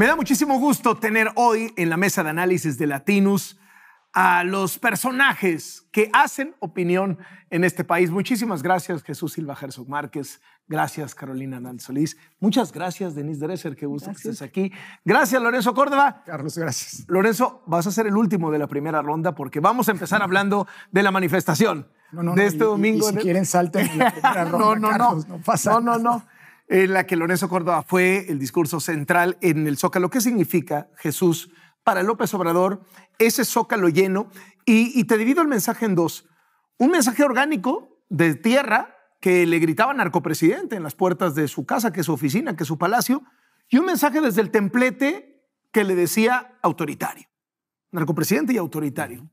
Me da muchísimo gusto tener hoy en la mesa de análisis de Latinus a los personajes que hacen opinión en este país. Muchísimas gracias, Jesús Silva Herzog Márquez. Gracias, Carolina Nal Solís. Muchas gracias, Denise Dresser, que gusto que estés aquí. Gracias, Lorenzo Córdoba. Carlos, gracias. Lorenzo, vas a ser el último de la primera ronda porque vamos a empezar hablando de la manifestación de este domingo. si quieren, salten la ronda, no, no, no, no No, no, no en la que Lorenzo Córdoba fue el discurso central en el Zócalo. ¿Qué significa Jesús para López Obrador ese Zócalo lleno? Y, te divido el mensaje en dos. Un mensaje orgánico de tierra que le gritaba narcopresidente en las puertas de su casa, que es su oficina, que es su palacio, y un mensaje desde el templete que le decía autoritario, narcopresidente y autoritario.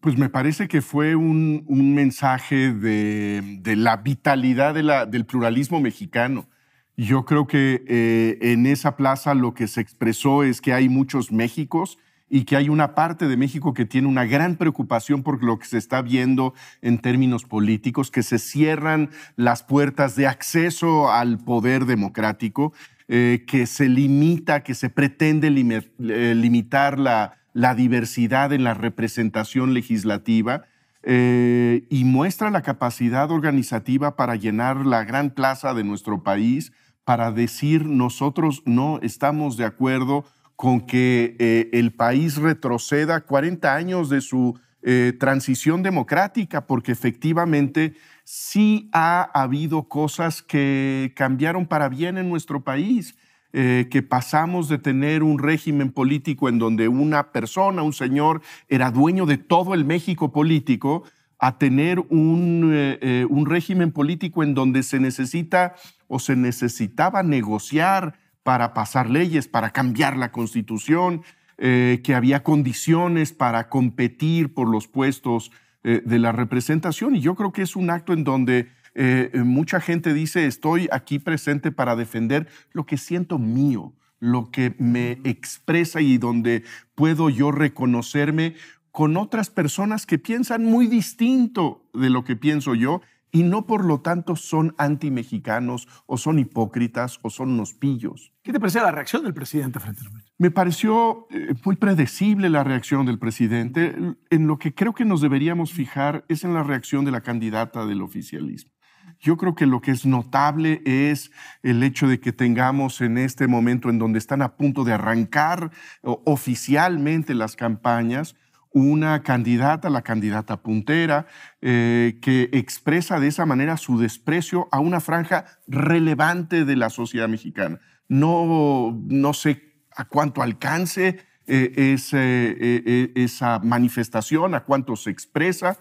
Pues me parece que fue un, mensaje de, la vitalidad de la, del pluralismo mexicano. Yo creo que eh, en esa plaza lo que se expresó es que hay muchos Méxicos y que hay una parte de México que tiene una gran preocupación por lo que se está viendo en términos políticos, que se cierran las puertas de acceso al poder democrático, eh, que se limita, que se pretende eh, limitar la, la diversidad en la representación legislativa eh, y muestra la capacidad organizativa para llenar la gran plaza de nuestro país, para decir nosotros no estamos de acuerdo con que eh, el país retroceda 40 años de su eh, transición democrática, porque efectivamente sí ha habido cosas que cambiaron para bien en nuestro país. Eh, que pasamos de tener un régimen político en donde una persona, un señor, era dueño de todo el México político, a tener un, eh, eh, un régimen político en donde se necesita o se necesitaba negociar para pasar leyes, para cambiar la constitución, que había condiciones para competir por los puestos de la representación. Y yo creo que es un acto en donde eh, eh, mucha gente dice, estoy aquí presente para defender lo que siento mío, lo que me expresa y donde puedo yo reconocerme con otras personas que piensan muy distinto de lo que pienso yo y no por lo tanto son antimexicanos o son hipócritas o son unos pillos. ¿Qué te pareció la reacción del presidente frente a Me pareció eh, muy predecible la reacción del presidente. En lo que creo que nos deberíamos fijar es en la reacción de la candidata del oficialismo. Yo creo que lo que es notable es el hecho de que tengamos en este momento en donde están a punto de arrancar oficialmente las campañas, una candidata, la candidata puntera, eh, que expresa de esa manera su desprecio a una franja relevante de la sociedad mexicana. No, sé a cuánto alcance eh, eh, esa manifestación, a cuánto se expresa,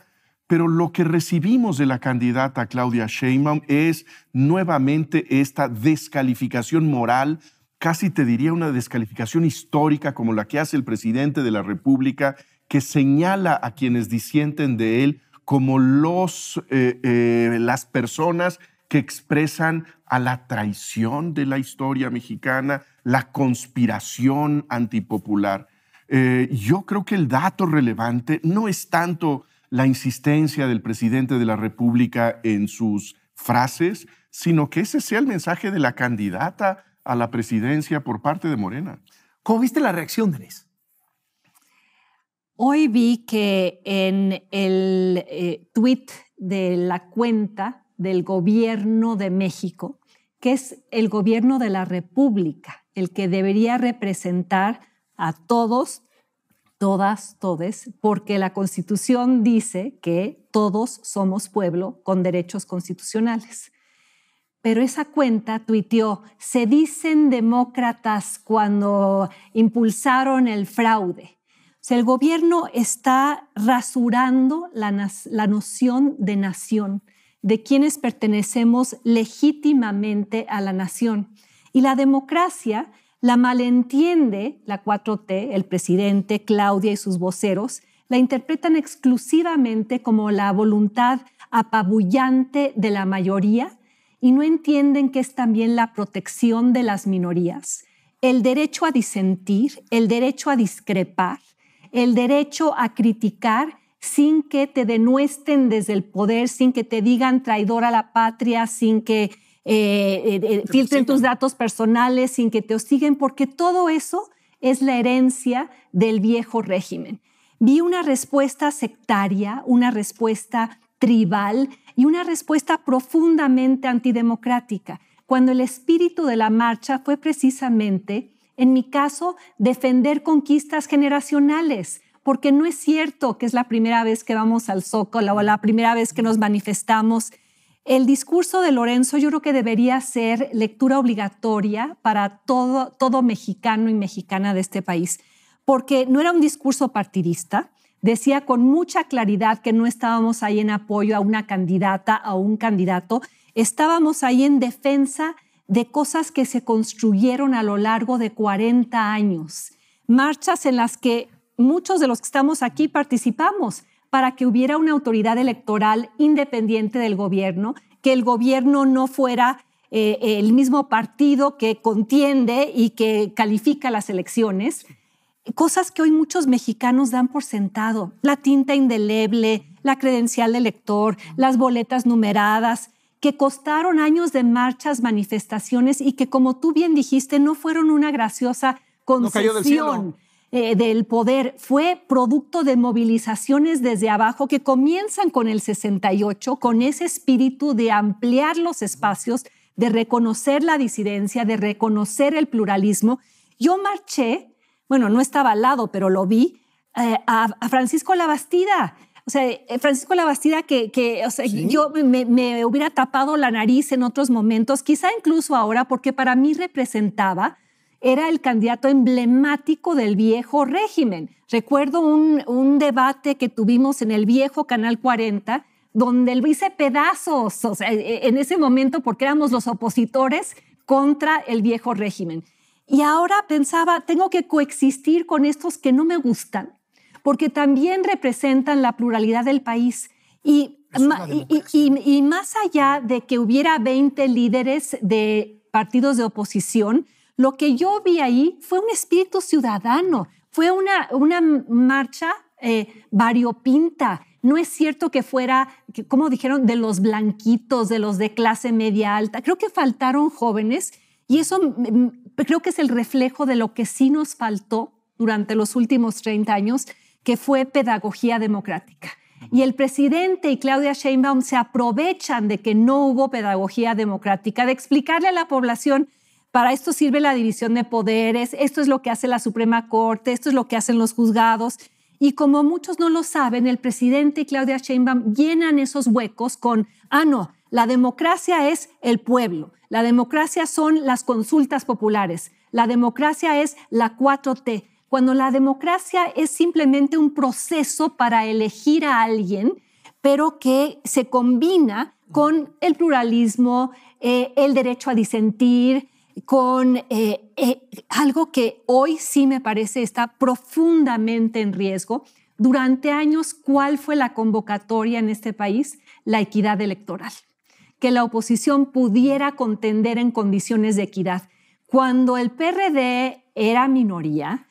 pero lo que recibimos de la candidata Claudia Sheinbaum es nuevamente esta descalificación moral, casi te diría una descalificación histórica como la que hace el presidente de la República, que señala a quienes disienten de él como los, eh, eh, las personas que expresan a la traición de la historia mexicana, la conspiración antipopular. Eh, yo creo que el dato relevante no es tanto la insistencia del presidente de la República en sus frases, sino que ese sea el mensaje de la candidata a la presidencia por parte de Morena. ¿Cómo viste la reacción, Denise? Hoy vi que en el eh, tweet de la cuenta del gobierno de México, que es el gobierno de la República, el que debería representar a todos todas, todes, porque la Constitución dice que todos somos pueblo con derechos constitucionales. Pero esa cuenta tuiteó, se dicen demócratas cuando impulsaron el fraude. O sea, el gobierno está rasurando la, la noción de nación, de quienes pertenecemos legítimamente a la nación. Y la democracia la malentiende la 4T, el presidente, Claudia y sus voceros, la interpretan exclusivamente como la voluntad apabullante de la mayoría y no entienden que es también la protección de las minorías, el derecho a disentir, el derecho a discrepar, el derecho a criticar sin que te denuesten desde el poder, sin que te digan traidor a la patria, sin que eh, eh, eh filtren tus datos personales sin que te hostiguen, porque todo eso es la herencia del viejo régimen. Vi una respuesta sectaria, una respuesta tribal y una respuesta profundamente antidemocrática, cuando el espíritu de la marcha fue precisamente, en mi caso, defender conquistas generacionales, porque no es cierto que es la primera vez que vamos al Zócalo o la primera vez que nos manifestamos el discurso de Lorenzo yo creo que debería ser lectura obligatoria para todo, todo mexicano y mexicana de este país, porque no era un discurso partidista, decía con mucha claridad que no estábamos ahí en apoyo a una candidata, a un candidato, estábamos ahí en defensa de cosas que se construyeron a lo largo de 40 años, marchas en las que muchos de los que estamos aquí participamos, para que hubiera una autoridad electoral independiente del gobierno, que el gobierno no fuera eh, el mismo partido que contiende y que califica las elecciones. Cosas que hoy muchos mexicanos dan por sentado, la tinta indeleble, la credencial de elector, las boletas numeradas, que costaron años de marchas, manifestaciones y que, como tú bien dijiste, no fueron una graciosa concesión. Eh, del poder fue producto de movilizaciones desde abajo que comienzan con el 68, con ese espíritu de ampliar los espacios, de reconocer la disidencia, de reconocer el pluralismo. Yo marché, bueno, no estaba al lado, pero lo vi, eh, a, Francisco Labastida. O sea, eh, Francisco Labastida, que, que yo me hubiera tapado la nariz en otros momentos, quizá incluso ahora, porque para mí representaba era el candidato emblemático del viejo régimen. Recuerdo un, debate que tuvimos en el viejo Canal 40, donde lo hice pedazos, e, en ese momento porque éramos los opositores contra el viejo régimen. Y ahora pensaba, tengo que coexistir con estos que no me gustan, porque también representan la pluralidad del país. Y, y más allá de que hubiera 20 líderes de partidos de oposición, lo que yo vi ahí fue un espíritu ciudadano, fue una, una marcha eh, variopinta. No es cierto que fuera, como dijeron, de los blanquitos, de los de clase media alta. Creo que faltaron jóvenes y eso mm, mm, creo que es el reflejo de lo que sí nos faltó durante los últimos 30 años, que fue pedagogía democrática. Y el presidente y Claudia Sheinbaum se aprovechan de que no hubo pedagogía democrática, de explicarle a la población para esto sirve la división de poderes, esto es lo que hace la Suprema Corte, esto es lo que hacen los juzgados. Y como muchos no lo saben, el presidente y Claudia Sheinbaum llenan esos huecos con, ah, no, la democracia es el pueblo, la democracia son las consultas populares, la democracia es la 4T, cuando la democracia es simplemente un proceso para elegir a alguien, pero que se combina con el pluralismo, eh, el derecho a disentir, con eh, eh, algo que hoy sí me parece está profundamente en riesgo. Durante años, ¿cuál fue la convocatoria en este país? La equidad electoral, que la oposición pudiera contender en condiciones de equidad. Cuando el PRD era minoría,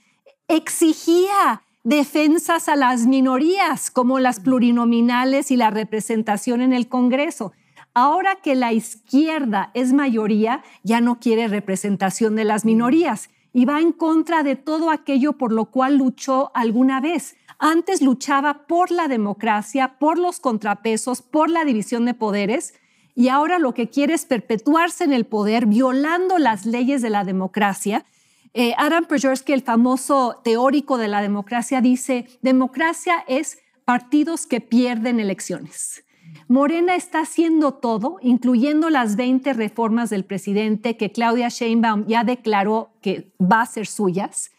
exigía defensas a las minorías, como las plurinominales y la representación en el Congreso. Ahora que la izquierda es mayoría, ya no quiere representación de las minorías y va en contra de todo aquello por lo cual luchó alguna vez. Antes luchaba por la democracia, por los contrapesos, por la división de poderes y ahora lo que quiere es perpetuarse en el poder violando las leyes de la democracia. Eh, Adam Pejorsky, el famoso teórico de la democracia, dice, democracia es partidos que pierden elecciones. Morena está haciendo todo, incluyendo las 20 reformas del presidente que Claudia Sheinbaum ya declaró que va a ser suyas,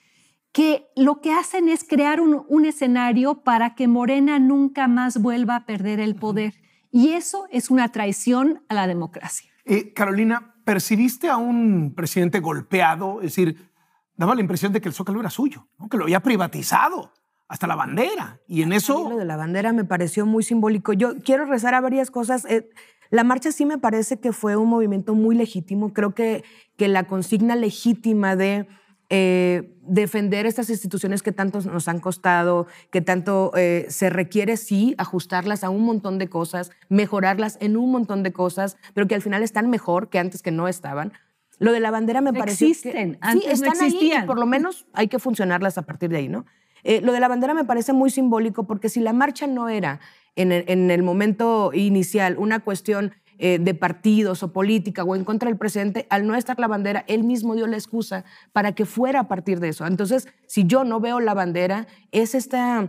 que lo que hacen es crear un, escenario para que Morena nunca más vuelva a perder el poder. Y eso es una traición a la democracia. Eh, Carolina, ¿percibiste a un presidente golpeado? Es decir, daba la impresión de que el Zócalo era suyo, que lo había privatizado hasta la bandera. Y en eso... Lo de la bandera me pareció muy simbólico. Yo quiero rezar a varias cosas. Eh, la marcha sí me parece que fue un movimiento muy legítimo. Creo que, que la consigna legítima de... Eh, defender estas instituciones que tanto nos han costado, que tanto eh, se requiere, sí, ajustarlas a un montón de cosas, mejorarlas en un montón de cosas, pero que al final están mejor que antes que no estaban. Lo de la bandera me parece. Existen, que, antes sí, están no existían. Ahí, por lo menos hay que funcionarlas a partir de ahí, ¿no? Eh, lo de la bandera me parece muy simbólico porque si la marcha no era en el, momento inicial una cuestión eh, de partidos o política o en contra del presidente, al no estar la bandera, él mismo dio la excusa para que fuera a partir de eso. Entonces, si yo no veo la bandera, es esta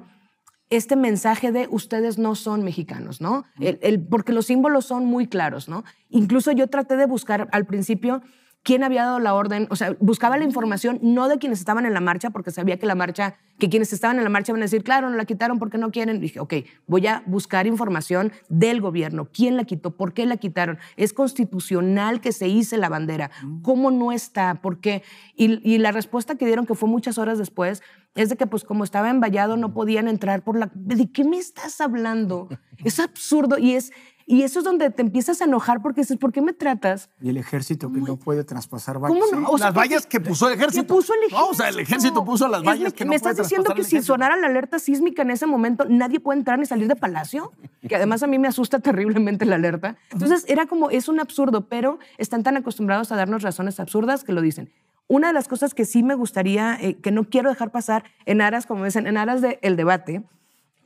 este mensaje de ustedes no son mexicanos, ¿no? El, porque los símbolos son muy claros, ¿no? Incluso yo traté de buscar al principio quién había dado la orden, o sea, buscaba la información no de quienes estaban en la marcha, porque sabía que la marcha, que quienes estaban en la marcha van a decir, claro, no la quitaron porque no quieren. dije, ok, voy a buscar información del gobierno, quién la quitó, por qué la quitaron, es constitucional que se hice la bandera, mm. cómo no está, por qué. Y, y la respuesta que dieron, que fue muchas horas después, es de que pues como estaba envallado no podían entrar por la... ¿De qué me estás hablando? Es absurdo y es y eso es donde te empiezas a enojar porque dices, ¿por qué me tratas? Y el ejército que no puede traspasar vallas. o las vallas que puso el ejército. Que puso el ejército. o sea, el ejército puso las vallas que no Me estás diciendo que si sonara la alerta sísmica en ese momento, nadie puede entrar ni salir de palacio, que además a mí me asusta terriblemente la alerta. Entonces, era como, es un absurdo, pero están tan acostumbrados a darnos razones absurdas que lo dicen. Una de las cosas que sí me gustaría, eh, que no quiero dejar pasar en aras, como dicen, en aras del de debate,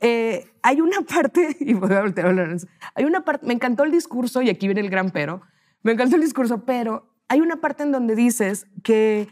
eh, hay una parte, y voy a voltear a hay una parte, me encantó el discurso, y aquí viene el gran pero, me encantó el discurso, pero hay una parte en donde dices que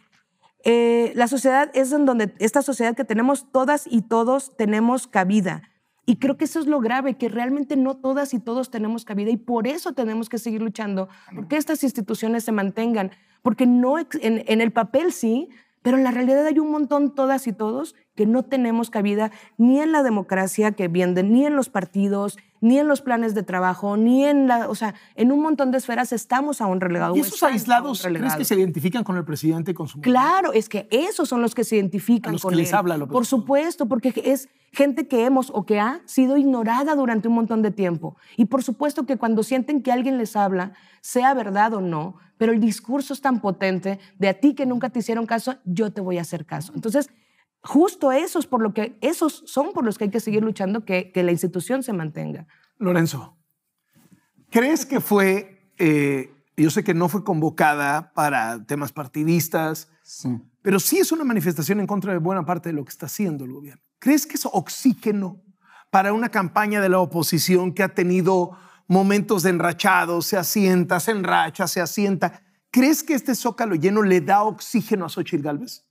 eh, la sociedad es en donde, esta sociedad que tenemos todas y todos tenemos cabida. Y creo que eso es lo grave, que realmente no todas y todos tenemos cabida y por eso tenemos que seguir luchando, porque estas instituciones se mantengan, porque no en, en el papel sí, pero en la realidad hay un montón todas y todos que no tenemos cabida ni en la democracia que viene, ni en los partidos, ni en los planes de trabajo, ni en la, o sea, en un montón de esferas estamos aún relegados. ¿Y esos aislados crees que se identifican con el presidente con su Claro, es que esos son los que se identifican los con que Les habla Por supuesto, porque es gente que hemos o que ha sido ignorada durante un montón de tiempo. Y por supuesto que cuando sienten que alguien les habla, sea verdad o no, pero el discurso es tan potente de a ti que nunca te hicieron caso, yo te voy a hacer caso. Entonces, justo esos, por lo que, esos son por los que hay que seguir luchando que, la institución se mantenga. Lorenzo, ¿crees que fue, eh, yo sé que no fue convocada para temas partidistas, pero sí es una manifestación en contra de buena parte de lo que está haciendo el gobierno? ¿Crees que es oxígeno para una campaña de la oposición que ha tenido momentos de enrachado, se asienta, se enracha, se asienta? ¿Crees que este zócalo lleno le da oxígeno a Xochitl Galvez?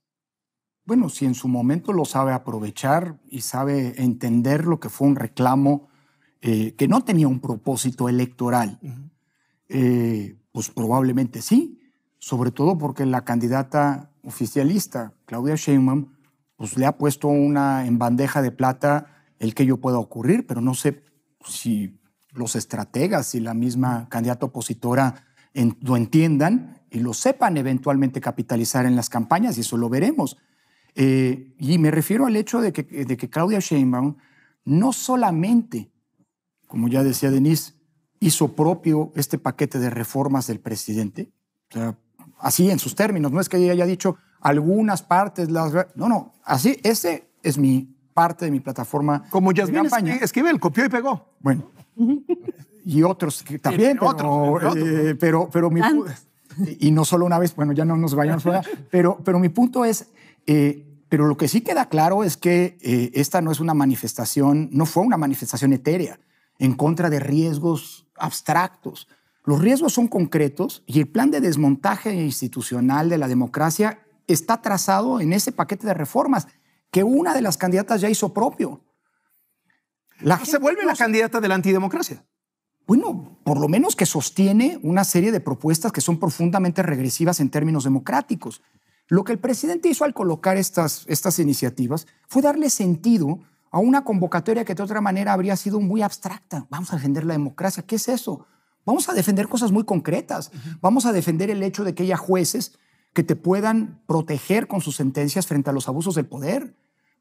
bueno, si en su momento lo sabe aprovechar y sabe entender lo que fue un reclamo eh, que no tenía un propósito electoral, eh, pues probablemente sí, sobre todo porque la candidata oficialista, Claudia Sheinbaum, pues le ha puesto una en bandeja de plata el que ello pueda ocurrir, pero no sé si los estrategas y la misma candidata opositora lo entiendan y lo sepan eventualmente capitalizar en las campañas, y eso lo veremos. Eh, y me refiero al hecho de que, de que Claudia Sheinbaum no solamente, como ya decía Denise, hizo propio este paquete de reformas del presidente, o sea, así en sus términos, no es que ella haya dicho algunas partes, las... No, no, así, ese es mi parte de mi plataforma. Como Yasmín el copió y pegó. Bueno, y otros también, pero, otros, eh, pero, y no solo una vez, bueno, ya no nos vayamos, pero, pero mi punto es, eh, pero lo que sí queda claro es que eh, esta no es una manifestación, no fue una manifestación etérea en contra de riesgos abstractos. Los riesgos son concretos y el plan de desmontaje institucional de la democracia está trazado en ese paquete de reformas que una de las candidatas ya hizo propio. La se vuelve la candidata de la antidemocracia. Bueno, por lo menos que sostiene una serie de propuestas que son profundamente regresivas en términos democráticos. Lo que el presidente hizo al colocar estas, estas iniciativas fue darle sentido a una convocatoria que de otra manera habría sido muy abstracta. Vamos a defender la democracia. ¿Qué es eso? Vamos a defender cosas muy concretas. Vamos a defender el hecho de que haya jueces que te puedan proteger con sus sentencias frente a los abusos del poder.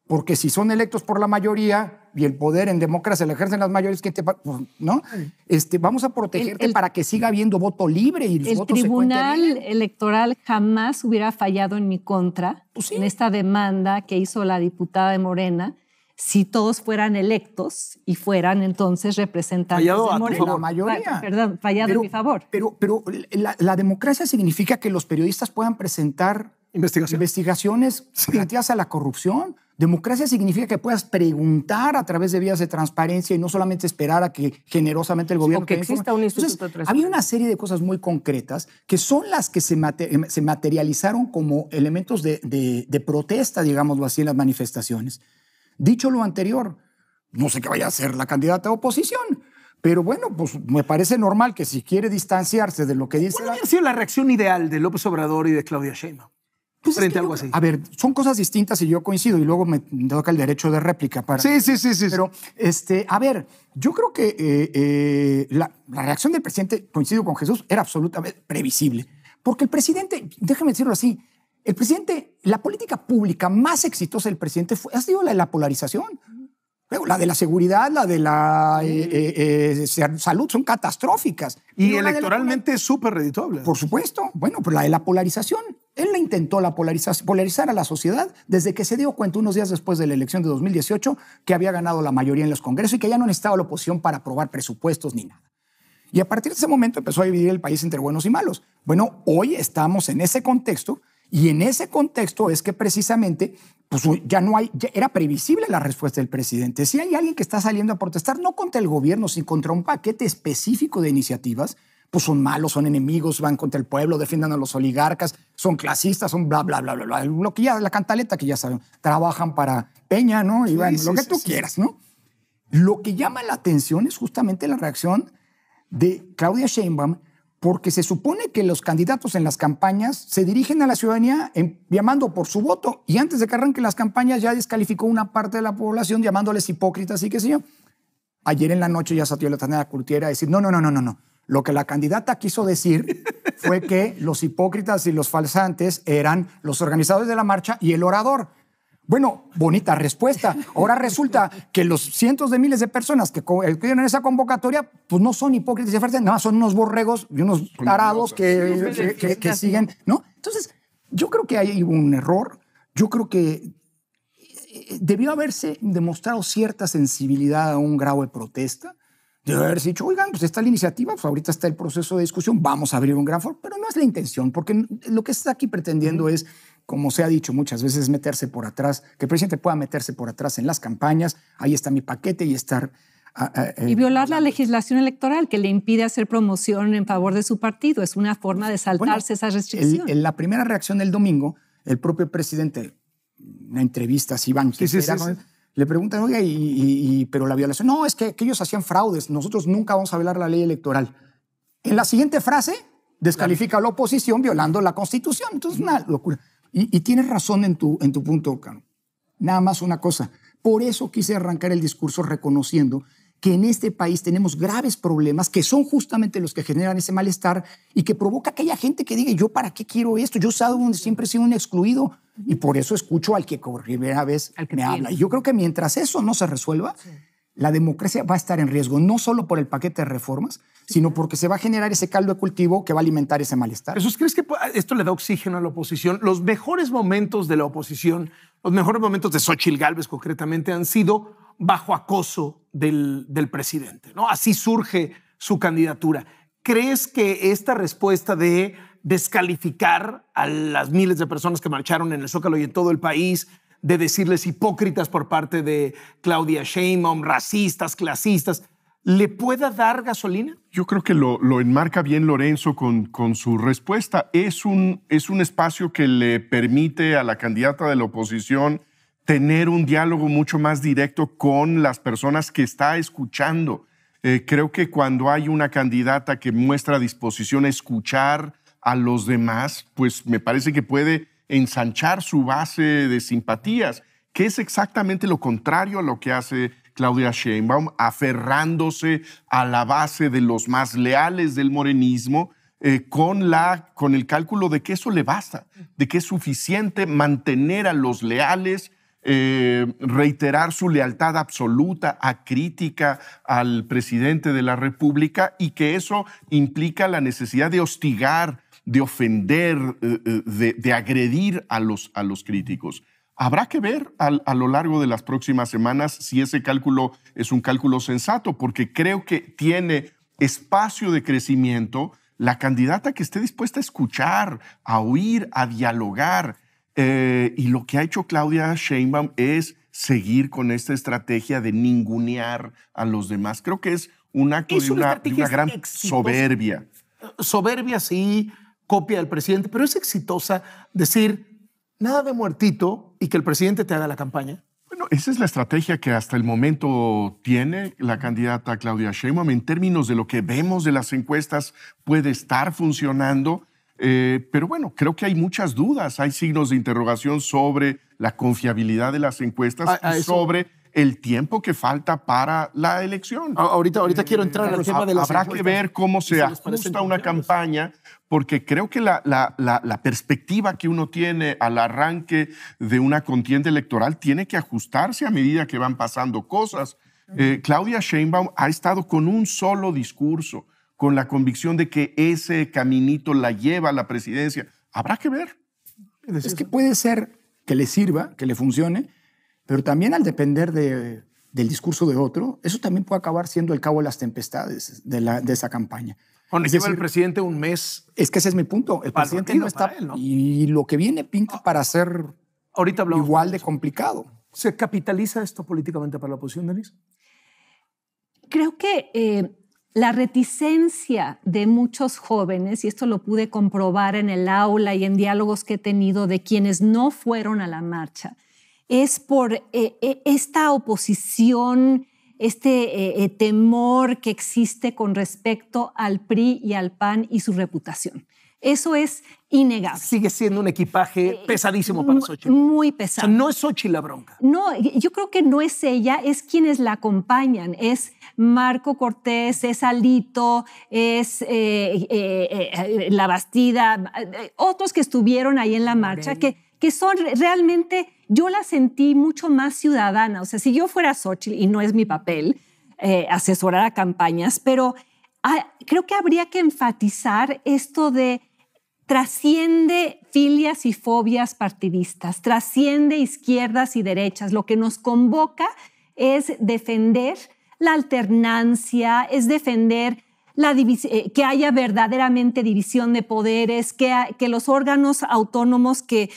Porque si son electos por la mayoría y el poder en democracia lo ejercen las mayores, que te, pues, ¿no? Este, vamos a protegerte para que siga habiendo voto libre y los El tribunal electoral jamás hubiera fallado en mi contra pues en esta demanda que hizo la diputada de Morena si todos fueran electos y fueran entonces representantes fallado de la mayoría. fallado pero, en mi favor. Pero, pero la, democracia significa que los periodistas puedan presentar investigaciones, relativas a la corrupción. Democracia significa que puedas preguntar a través de vías de transparencia y no solamente esperar a que generosamente el gobierno... O que exista un instituto Había una serie de cosas muy concretas que son las que se, em, materializaron como elementos de, protesta, digámoslo así, en las manifestaciones. Dicho lo anterior, no sé qué vaya a hacer la candidata a oposición, pero bueno, pues me parece normal que si quiere distanciarse de lo que dice. ¿Cuál la... sido la reacción ideal de López Obrador y de Claudia Sheinbaum? Pues frente a algo así. A ver, son cosas distintas y yo coincido y luego me toca el derecho de réplica para. Sí, sí, sí, sí. Pero, este, a ver, yo creo que eh, eh, la, reacción del presidente, coincido con Jesús, era absolutamente previsible. Porque el presidente, déjeme decirlo así, el presidente, la política pública más exitosa del presidente fue, ha sido la de la polarización la de la seguridad, la de la eh, eh, eh, salud son catastróficas. Y, electoralmente es súper redituable. Por supuesto. Bueno, pero pues la de la polarización. Él la intentó la polarizar a la sociedad desde que se dio cuenta unos días después de la elección de 2018 que había ganado la mayoría en los congresos y que ya no necesitaba la oposición para aprobar presupuestos ni nada. Y a partir de ese momento empezó a dividir el país entre buenos y malos. Bueno, hoy estamos en ese contexto y en ese contexto es que precisamente pues ya no hay, era previsible la respuesta del presidente. Si hay alguien que está saliendo a protestar, no contra el gobierno, sino contra un paquete específico de iniciativas, pues son malos, son enemigos, van contra el pueblo, defiendan a los oligarcas, son clasistas, son bla, bla, bla, bla, bla. Lo que ya, la cantaleta que ya saben, trabajan para Peña, ¿no? Y lo que tú quieras, ¿no? Lo que llama la atención es justamente la reacción de Claudia Sheinbaum, porque se supone que los candidatos en las campañas se dirigen a la ciudadanía llamando por su voto y antes de que arranquen las campañas ya descalificó una parte de la población llamándoles hipócritas y qué sé yo. Ayer en la noche ya salió la tanera Curtiera a decir, no, no, no, no, no, no. Lo que la candidata quiso decir fue que los hipócritas y los falsantes eran los organizadores de la marcha y el orador. Bueno, bonita respuesta. Ahora resulta que los cientos de miles de personas que acudieron eh, en esa convocatoria, pues no son hipócritas y nada no, son unos borregos y unos tarados que, eh, siguen, ¿no? Entonces, yo creo que hay un error. Yo creo que eh, debió haberse demostrado cierta sensibilidad a un grado de protesta. Debió haberse dicho, oigan, pues está la iniciativa, pues ahorita está el proceso de discusión, vamos a abrir un gran foro. Pero no es la intención, porque lo que está aquí pretendiendo es como se ha dicho muchas veces, meterse por atrás, que el presidente pueda meterse por atrás en las campañas, ahí está mi paquete y estar... Ah, ah, eh, y violar la legislación electoral que le impide hacer promoción en favor de su partido. Es una forma de saltarse esas esa restricción. en la primera reacción del domingo, el propio presidente, una entrevista a Iván, le preguntan, oye, y, pero la violación, no, es que, que ellos hacían fraudes, nosotros nunca vamos a violar la ley electoral. En la siguiente frase, descalifica a la oposición violando la constitución. Entonces, una locura. Y, tienes razón en tu, en tu punto, Cano. Nada más una cosa. Por eso quise arrancar el discurso reconociendo que en este país tenemos graves problemas que son justamente los que generan ese malestar y que provoca que haya gente que diga, yo para qué quiero esto, yo siempre he sido un excluido y por eso escucho al que por primera vez me habla. Y yo creo que mientras eso no se resuelva, la democracia va a estar en riesgo, no solo por el paquete de reformas, sino porque se va a generar ese caldo de cultivo que va a alimentar ese malestar. ¿Jesús, crees que esto le da oxígeno a la oposición? Los mejores momentos de la oposición, los mejores momentos de Xochitl Gálvez concretamente, han sido bajo acoso del, del presidente, ¿no? Así surge su candidatura. ¿Crees que esta respuesta de descalificar a las miles de personas que marcharon en el Zócalo y en todo el país, de decirles hipócritas por parte de Claudia Sheinbaum, racistas, clasistas, ¿le pueda dar gasolina? Yo creo que lo, lo enmarca bien Lorenzo con, con su respuesta. Es un, es un espacio que le permite a la candidata de la oposición tener un diálogo mucho más directo con las personas que está escuchando. Eh, creo que cuando hay una candidata que muestra disposición a escuchar a los demás, pues me parece que puede ensanchar su base de simpatías, que es exactamente lo contrario a lo que hace Claudia Sheinbaum, aferrándose a la base de los más leales del morenismo, eh, con, la, con el cálculo de que eso le basta, de que es suficiente mantener a los leales, eh, reiterar su lealtad absoluta, crítica al presidente de la República y que eso implica la necesidad de hostigar de ofender, eh, eh, de, agredir a los, a los críticos. Habrá que ver a, lo largo de las próximas semanas si ese cálculo es un cálculo sensato, porque creo que tiene espacio de crecimiento la candidata que esté dispuesta a escuchar, a oír, a dialogar. Eh, y lo que ha hecho Claudia Sheinbaum es seguir con esta estrategia de ningunear a los demás. Creo que es un acto una, una una gran soberbia. Soberbia, sí, copia del presidente, pero es exitosa decir nada de muertito y que el presidente te haga la campaña. Bueno, esa es la estrategia que hasta el momento tiene la candidata Claudia Sheinbaum en términos de lo que vemos de las encuestas puede estar funcionando. Eh, pero bueno, creo que hay muchas dudas, hay signos de interrogación sobre la confiabilidad de las encuestas, y sobre el tiempo que falta para la elección. Ahorita, ahorita quiero entrar al tema de las Habrá que ver cómo se, ajusta una campaña, porque creo que la, perspectiva que uno tiene al arranque de una contienda electoral tiene que ajustarse a medida que van pasando cosas. Eh, Claudia Sheinbaum ha estado con un solo discurso, con la convicción de que ese caminito la lleva a la presidencia. Habrá que ver. Es que puede ser que le sirva, que le funcione, pero también al depender de, del discurso de otro, eso también puede acabar siendo el cabo de las tempestades de, la, de esa campaña. Bueno, lleva el presidente un mes. Es que ese es mi punto. El presidente no está. Y lo que viene pinta ah, para ser ahorita igual de complicado. ¿Se capitaliza esto políticamente para la oposición, Denise? Creo que eh, la reticencia de muchos jóvenes, y esto lo pude comprobar en el aula y en diálogos que he tenido de quienes no fueron a la marcha, es por eh, eh, esta oposición, este eh, temor que existe con respecto al PRI y al PAN y su reputación. Eso es innegable. Sigue siendo un equipaje pesadísimo para Xochitl. Muy pesado. no es Xochitl la bronca. No, yo creo que no es ella, es quienes la acompañan. Es Marco Cortés, es Alito, es La Bastida, otros que estuvieron ahí en la marcha, que que son realmente, yo la sentí mucho más ciudadana. O sea, si yo fuera Xochitl, y no es mi papel eh, asesorar a campañas, pero ah, creo que habría que enfatizar esto de trasciende filias y fobias partidistas, trasciende izquierdas y derechas. Lo que nos convoca es defender la alternancia, es defender la eh, que haya verdaderamente división de poderes, que, que los órganos autónomos que,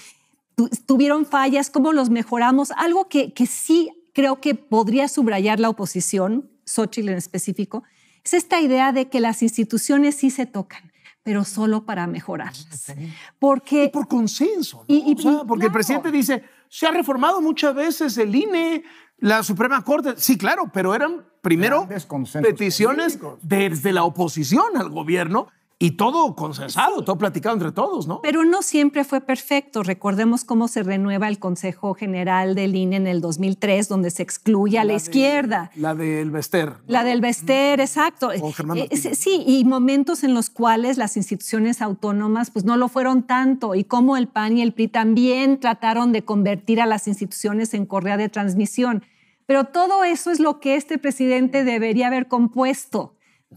tuvieron fallas, cómo los mejoramos. Algo que, que sí creo que podría subrayar la oposición, Xochitl en específico, es esta idea de que las instituciones sí se tocan pero solo para mejorarlas. Porque, y por consenso, y, porque el presidente dice, se ha reformado muchas veces el INE, la Suprema Corte, sí, claro, pero eran primero peticiones desde la oposición al gobierno y todo consensado, todo platicado entre todos, ¿no? Pero no siempre fue perfecto. Recordemos cómo se renueva el Consejo General del INE en el 2003, donde se excluye a la, izquierda. La del Vester. La del Vester, exacto. Eh, sí, y momentos en los cuales las instituciones autónomas pues no lo fueron tanto y cómo el PAN y el PRI también trataron de convertir a las instituciones en correa de transmisión. Pero todo eso es lo que este presidente debería haber compuesto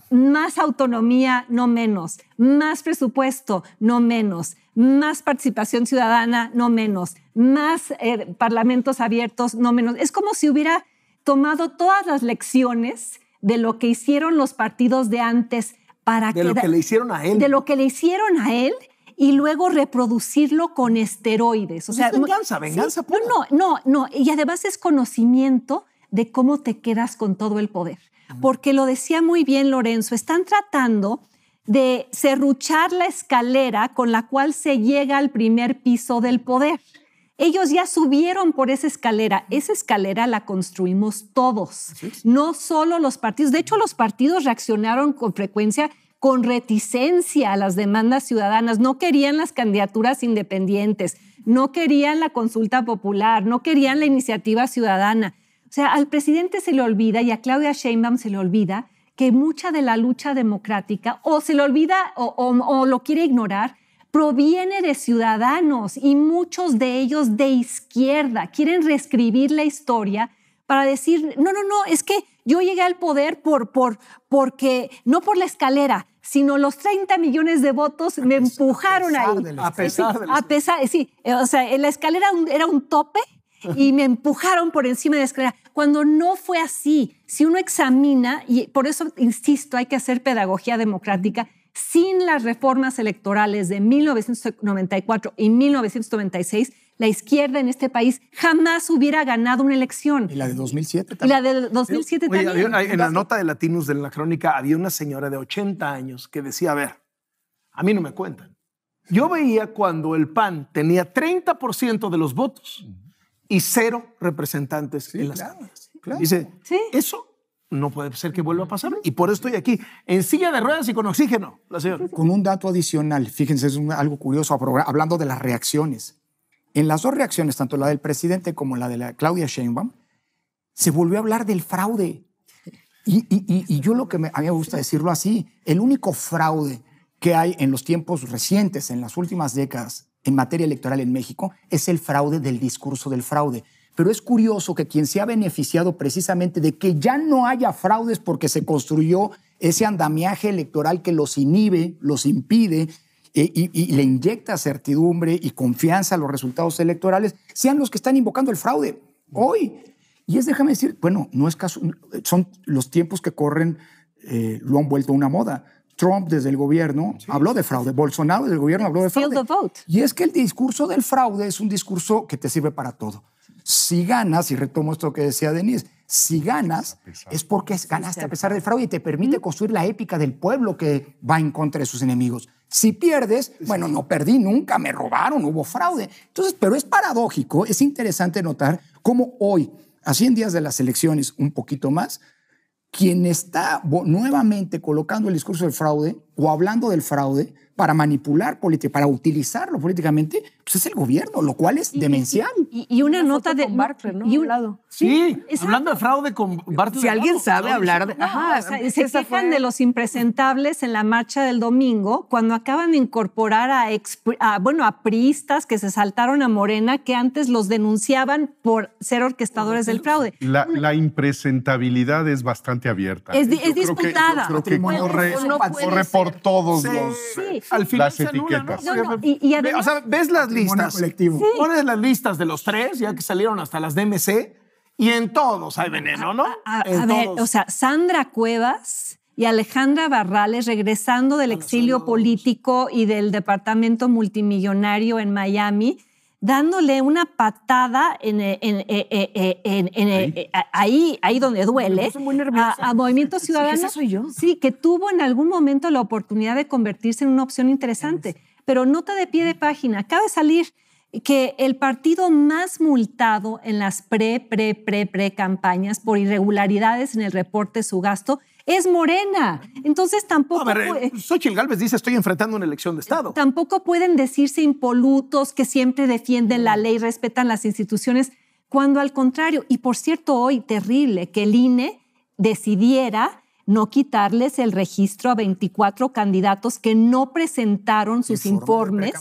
más autonomía, no menos, más presupuesto, no menos, más participación ciudadana, no menos, más eh, parlamentos abiertos, no menos. Es como si hubiera tomado todas las lecciones de lo que hicieron los partidos de antes para de lo que le hicieron a él. De lo que le hicieron a él y luego reproducirlo con esteroides. Pues venganza, venganza. no, no, no. Y además es conocimiento de cómo te quedas con todo el poder porque lo decía muy bien Lorenzo, están tratando de serruchar la escalera con la cual se llega al primer piso del poder. Ellos ya subieron por esa escalera. Esa escalera la construimos todos, no solo los partidos. De hecho, los partidos reaccionaron con frecuencia con reticencia a las demandas ciudadanas. No querían las candidaturas independientes, no querían la consulta popular, no querían la iniciativa ciudadana o sea, al presidente se le olvida y a Claudia Sheinbaum se le olvida que mucha de la lucha democrática o se le olvida o, o, lo quiere ignorar, proviene de ciudadanos y muchos de ellos de izquierda. Quieren reescribir la historia para decir, no, no, no, es que yo llegué al poder por, por, porque, no por la escalera, sino los 30 millones de votos me empujaron ahí. a pesar, de a pesar, sí, o sea, la escalera era un tope y me empujaron por encima de la escalera, cuando no fue así. Si uno examina, y por eso insisto, hay que hacer pedagogía democrática, sin las reformas electorales de 1994 y 1996, la izquierda en este país jamás hubiera ganado una elección. Y la de 2007 también. Y la de 2007 también. en la nota de Latinos de la crónica había una señora de 80 años que decía, a ver, a mí no me cuentan. Yo veía cuando el PAN tenía 30% de los votos y cero representantes en las Dice, eso no puede ser que vuelva a pasar y por eso estoy aquí, en silla de ruedas y con oxígeno, la señora. Con un dato adicional, fíjense, es algo curioso, hablando de las reacciones. En las dos reacciones, tanto la del presidente como la de la Claudia Sheinbaum, se volvió a hablar del fraude. Y, yo lo que a mí me gusta decirlo así, el único fraude que hay en los tiempos recientes, en las últimas décadas, en materia electoral en México es el fraude del discurso del fraude. Pero es curioso que quien se ha beneficiado precisamente de que ya no haya fraudes porque se construyó ese andamiaje electoral que los inhibe, los impide eh, y, le inyecta certidumbre y confianza a los resultados electorales, sean los que están invocando el fraude hoy. Y es, déjame decir, bueno, no es caso, son los tiempos que corren, eh, lo han vuelto una moda Trump desde el gobierno habló de fraude, Bolsonaro desde el gobierno habló de fraude. Y es que el discurso del fraude es un discurso que te sirve para todo. Si ganas, y retomo esto que decía Denise, si ganas es porque ganaste a pesar del fraude y te permite construir la épica del pueblo que va en contra de sus enemigos. Si pierdes, bueno, no perdí nunca, me robaron, hubo fraude. Entonces, pero es paradójico, es interesante notar cómo hoy, a 100 días de las elecciones, un poquito más, quien está nuevamente colocando el discurso del fraude o hablando del fraude para manipular política, para utilizarlo políticamente, pues es el gobierno, lo cual es demencial. Y, una, nota de con ¿no? un lado. Sí, hablando de fraude con Bartlett. Si alguien sabe hablar de, ajá, se quejan de los impresentables en la marcha del domingo cuando acaban de incorporar a, a, bueno, a priistas que se saltaron a Morena que antes los denunciaban por ser orquestadores del fraude. La, impresentabilidad es bastante abierta. Es, es disputada. creo que pues, corre, por todos los sí. Eh, al final las se anula, Y, o sea, ves las listas. las listas de los tres, ya que salieron hasta las DMC, y en todos hay veneno, ¿no? A, ver, o sea, Sandra Cuevas y Alejandra Barrales regresando del exilio político y del departamento multimillonario en Miami dándole una patada en, ahí, ahí donde duele a, Movimiento Ciudadano. Sí, que tuvo en algún momento la oportunidad de convertirse en una opción interesante. Pero nota de pie de mm. página, cabe salir que el partido más multado en las pre, pre, pre, pre campañas por irregularidades en el reporte de su gasto es morena. Entonces tampoco... A ver, eh, dice, estoy enfrentando una elección de Estado. Tampoco pueden decirse impolutos que siempre defienden la ley, respetan las instituciones, cuando al contrario, y por cierto hoy terrible que el INE decidiera no quitarles el registro a 24 candidatos que no presentaron sus informes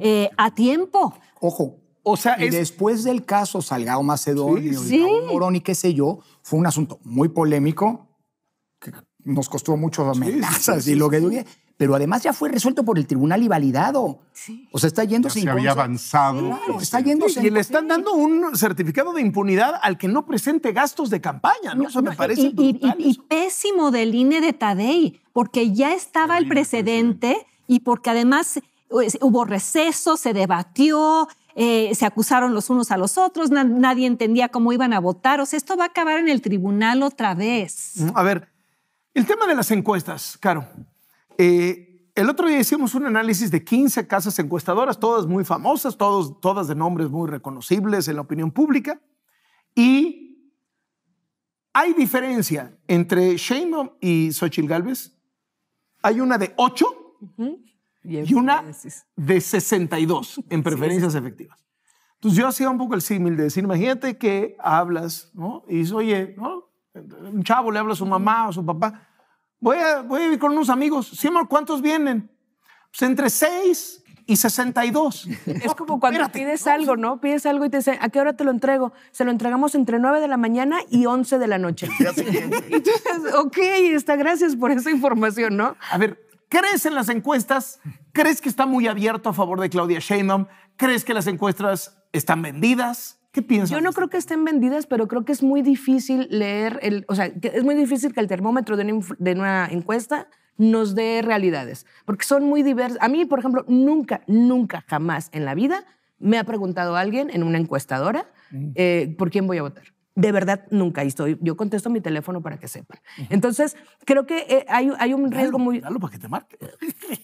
eh, a tiempo. Ojo. O sea, y después del caso Salgado Macedonio, y Morón y qué sé yo, fue un asunto muy polémico, que nos costó mucho amenazas y lo que pero además ya fue resuelto por el tribunal y validado. O sea, está yendo Ya se había avanzado. está yéndose. Y, le están dando un certificado de impunidad al que no presente gastos de campaña, ¿no? eso me parece. Y, y, pésimo del INE de Tadei, porque ya estaba el, precedente, y porque además pues, hubo receso, se debatió, eh, se acusaron los unos a los otros, nadie entendía cómo iban a votar. O sea, esto va a acabar en el tribunal otra vez. Mm, a ver, el tema de las encuestas, Caro. Eh, el otro día hicimos un análisis de 15 casas encuestadoras, todas muy famosas, todos, todas de nombres muy reconocibles en la opinión pública. Y hay diferencia entre Sheinbaum y Xochitl Galvez. Hay una de 8 y, una de 62 en preferencias efectivas. Entonces yo hacía un poco el símil de decir, imagínate que hablas, ¿no? Y dices, oye, ¿no? Un chavo le habla a su mamá o a su papá. Voy a, voy a ir con unos amigos. ¿Siempre ¿cuántos vienen? Pues entre 6 y 62. Es oh, como cuando pides algo, ¿no? Pides algo y te dicen, ¿a qué hora te lo entrego? Se lo entregamos entre 9 de la mañana y 11 de la noche. ok, está, gracias por esa información, ¿no? A ver, ¿crees en las encuestas? ¿Crees que está muy abierto a favor de Claudia Sheinbaum? ¿Crees que las encuestas están vendidas? ¿Qué piensas? Yo no creo que estén vendidas, pero creo que es muy difícil leer, el, o sea, es muy difícil que el termómetro de una, encuesta nos dé realidades, porque son muy diversas. A mí, por ejemplo, nunca, nunca, jamás en la vida me ha preguntado alguien en una encuestadora mm. eh, por quién voy a votar de verdad nunca. estoy, yo contesto mi teléfono para que sepan. Entonces, creo que eh, hay, hay un riesgo muy... Dalo para que te marque.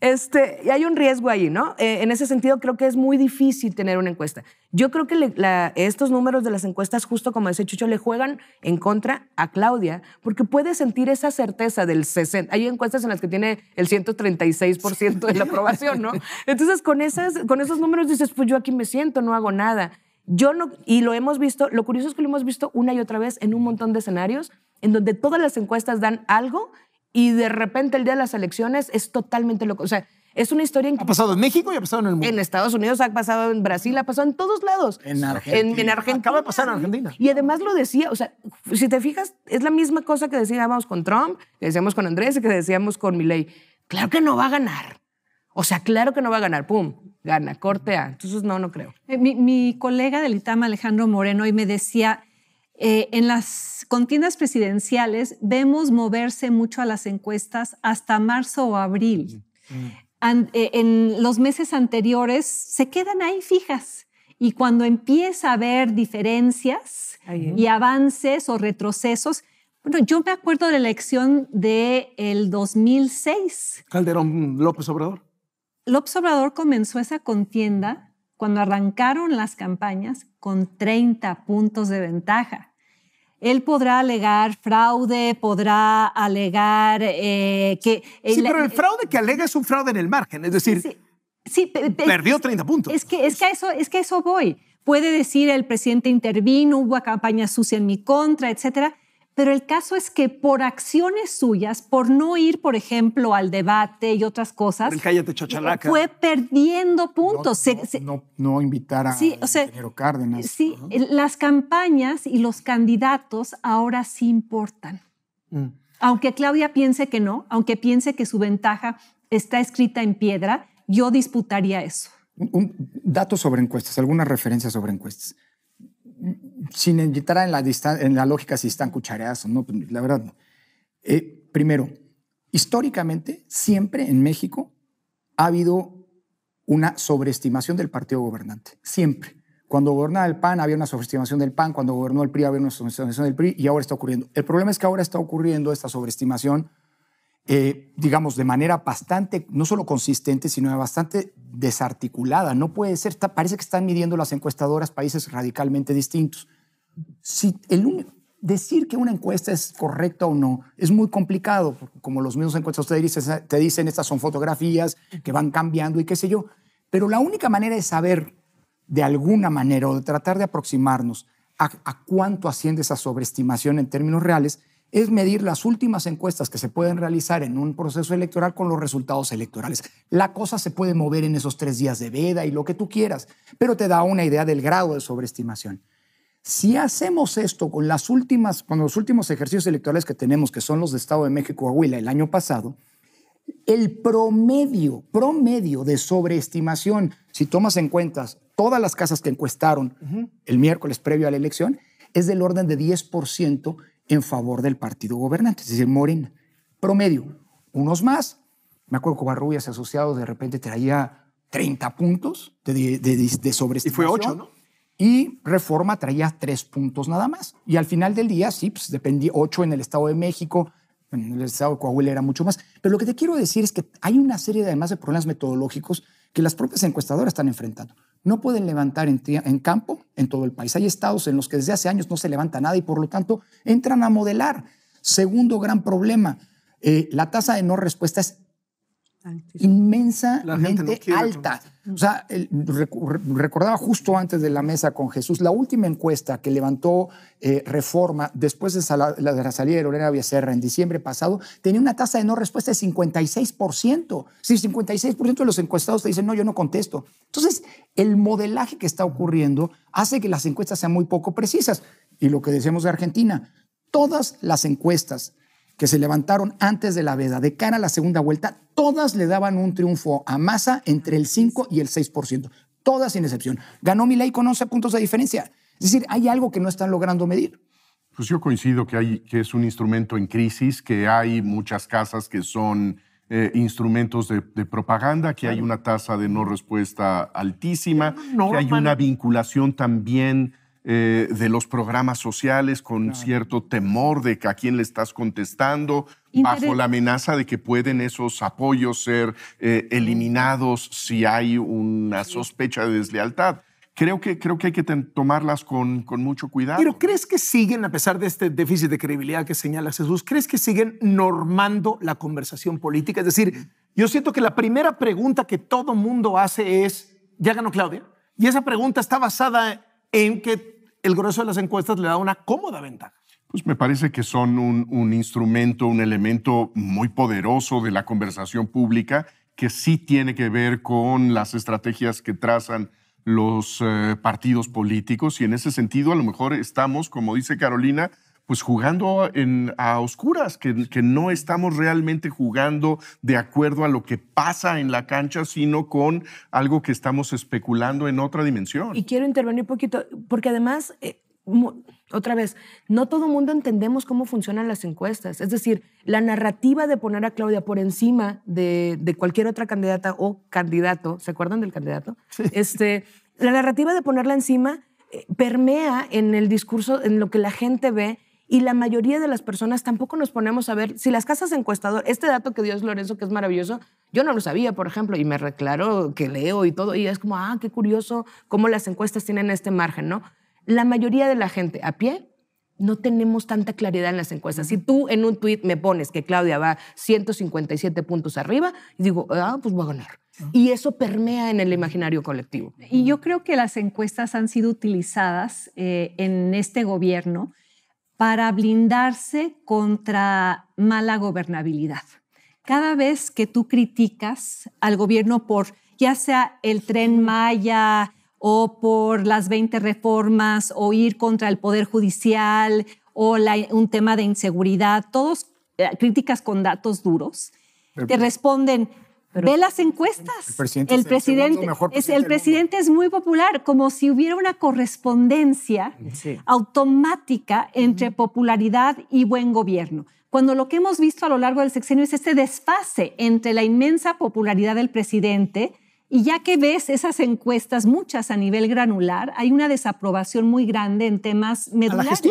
Este, hay un riesgo ahí, ¿no? Eh, en ese sentido, creo que es muy difícil tener una encuesta. Yo creo que estos números de las encuestas, justo como dice Chucho, le juegan en contra a Claudia, porque puede sentir esa certeza del 60. Hay encuestas en las que tiene el 136% de la aprobación, ¿no? Entonces, con, esas, con esos números dices, pues yo aquí me siento, no hago nada. Yo no, y lo hemos visto, lo curioso es que lo hemos visto una y otra vez en un montón de escenarios, en donde todas las encuestas dan algo y de repente el día de las elecciones es totalmente loco. O sea, es una historia que... Ha pasado en México y ha pasado en el mundo. En Estados Unidos, ha pasado en Brasil, ha pasado en todos lados. En Argentina. Acaba de pasar en Argentina. Y además lo decía, o sea, si te fijas, es la misma cosa que decíamos con Trump, que decíamos con Andrés y que decíamos con Milley. Claro que no va a ganar. O sea, claro que no va a ganar, pum, gana, cortea. A. Entonces, no, no creo. Eh, mi, colega del ITAM, Alejandro Moreno, hoy me decía, eh, en las contiendas presidenciales vemos moverse mucho a las encuestas hasta marzo o abril. Mm, mm. Eh, en los meses anteriores se quedan ahí fijas y cuando empieza a haber diferencias y avances o retrocesos, bueno, yo me acuerdo de la elección del 2006. Calderón López Obrador. El observador comenzó esa contienda cuando arrancaron las campañas con 30 puntos de ventaja. Él podrá alegar fraude, podrá alegar eh, que... Eh, sí, pero el fraude que alega es un fraude en el margen, es decir, sí, perdió 30 puntos. Es que, es, que eso, es que eso voy. Puede decir el presidente intervino, hubo campaña sucia en mi contra, etcétera pero el caso es que por acciones suyas, por no ir, por ejemplo, al debate y otras cosas, fue perdiendo puntos. No, invitar a sí, o Cárdenas. Sí, las campañas y los candidatos ahora sí importan. Mm. Aunque Claudia piense que no, aunque piense que su ventaja está escrita en piedra, yo disputaría eso. Datos dato sobre encuestas, algunas referencias sobre encuestas sin entrar en la, lógica si están cuchareadas o no, pues, la verdad no. Eh, primero, históricamente, siempre en México ha habido una sobreestimación del partido gobernante, siempre. Cuando gobernaba el PAN había una sobreestimación del PAN, cuando gobernó el PRI había una sobreestimación del PRI y ahora está ocurriendo. El problema es que ahora está ocurriendo esta sobreestimación, eh, digamos, de manera bastante, no solo consistente, sino bastante desarticulada. No puede ser, parece que están midiendo las encuestadoras países radicalmente distintos decir que una encuesta es correcta o no es muy complicado, como los mismos encuestas te dicen, estas son fotografías que van cambiando y qué sé yo, pero la única manera de saber de alguna manera o de tratar de aproximarnos a cuánto asciende esa sobreestimación en términos reales es medir las últimas encuestas que se pueden realizar en un proceso electoral con los resultados electorales. La cosa se puede mover en esos tres días de veda y lo que tú quieras, pero te da una idea del grado de sobreestimación. Si hacemos esto con, las últimas, con los últimos ejercicios electorales que tenemos, que son los de Estado de México y el año pasado, el promedio, promedio de sobreestimación, si tomas en cuenta todas las casas que encuestaron el miércoles previo a la elección, es del orden de 10% en favor del partido gobernante, es decir, Morena. Promedio, unos más. Me acuerdo que Barrubias asociados de repente traía 30 puntos de, sobreestimación. Y fue 8, ¿no? Y Reforma traía tres puntos nada más. Y al final del día, sí, pues, dependía ocho en el Estado de México, en el Estado de Coahuila era mucho más. Pero lo que te quiero decir es que hay una serie de, además de problemas metodológicos que las propias encuestadoras están enfrentando. No pueden levantar en, campo en todo el país. Hay estados en los que desde hace años no se levanta nada y por lo tanto entran a modelar. Segundo gran problema, eh, la tasa de no respuesta es inmensamente alta. O sea, recordaba justo antes de la mesa con Jesús, la última encuesta que levantó eh, Reforma después de la, de la salida de Lorena Villacerra en diciembre pasado, tenía una tasa de no respuesta de 56%. Sí, 56% de los encuestados te dicen, no, yo no contesto. Entonces, el modelaje que está ocurriendo hace que las encuestas sean muy poco precisas. Y lo que decimos de Argentina, todas las encuestas que se levantaron antes de la veda de cara a la segunda vuelta, todas le daban un triunfo a masa entre el 5 y el 6%, todas sin excepción. Ganó Milei con 11 puntos de diferencia. Es decir, hay algo que no están logrando medir. Pues yo coincido que, hay, que es un instrumento en crisis, que hay muchas casas que son eh, instrumentos de, propaganda, que hay una tasa de no respuesta altísima, que hay una vinculación también eh, de los programas sociales con cierto temor de que a quién le estás contestando, bajo la amenaza de que pueden esos apoyos ser eh, eliminados si hay una sospecha de deslealtad. Creo que, creo que hay que tomarlas con, con mucho cuidado. Pero ¿crees que siguen, a pesar de este déficit de credibilidad que señala Jesús, crees que siguen normando la conversación política? Es decir, yo siento que la primera pregunta que todo mundo hace es, ¿ya ganó Claudia? Y esa pregunta está basada en que el grueso de las encuestas le da una cómoda ventaja. Pues me parece que son un, instrumento, un elemento muy poderoso de la conversación pública que sí tiene que ver con las estrategias que trazan los eh, partidos políticos y en ese sentido a lo mejor estamos, como dice Carolina, pues jugando a oscuras, que, no estamos realmente jugando de acuerdo a lo que pasa en la cancha, sino con algo que estamos especulando en otra dimensión. Y quiero intervenir un poquito, porque además, eh, otra vez, no todo el mundo entendemos cómo funcionan las encuestas. Es decir, la narrativa de poner a Claudia por encima de, cualquier otra candidata o candidato, ¿se acuerdan del candidato? Este, la narrativa de ponerla encima eh, permea en el discurso, en lo que la gente ve y la mayoría de las personas tampoco nos ponemos a ver si las casas encuestadoras, este dato que dio Lorenzo, que es maravilloso, yo no lo sabía, por ejemplo, y me reclaro que leo y todo, y es como, ah, qué curioso cómo las encuestas tienen este margen, ¿no? La mayoría de la gente a pie no tenemos tanta claridad en las encuestas. Si tú en un tuit me pones que Claudia va 157 puntos arriba, digo, ah, pues voy a ganar. Ah. Y eso permea en el imaginario colectivo. Y yo creo que las encuestas han sido utilizadas eh, en este gobierno para blindarse contra mala gobernabilidad. Cada vez que tú criticas al gobierno por ya sea el tren Maya o por las 20 reformas o ir contra el Poder Judicial o un tema de inseguridad, todos eh, críticas con datos duros, te responden, Ve las encuestas. El presidente, es, muy popular, como si hubiera una correspondencia automática entre popularidad y buen gobierno. Cuando lo que hemos visto a lo largo del sexenio es este desfase entre la inmensa popularidad del presidente y ya que ves esas encuestas, muchas a nivel granular, hay una desaprobación muy grande en temas medulares.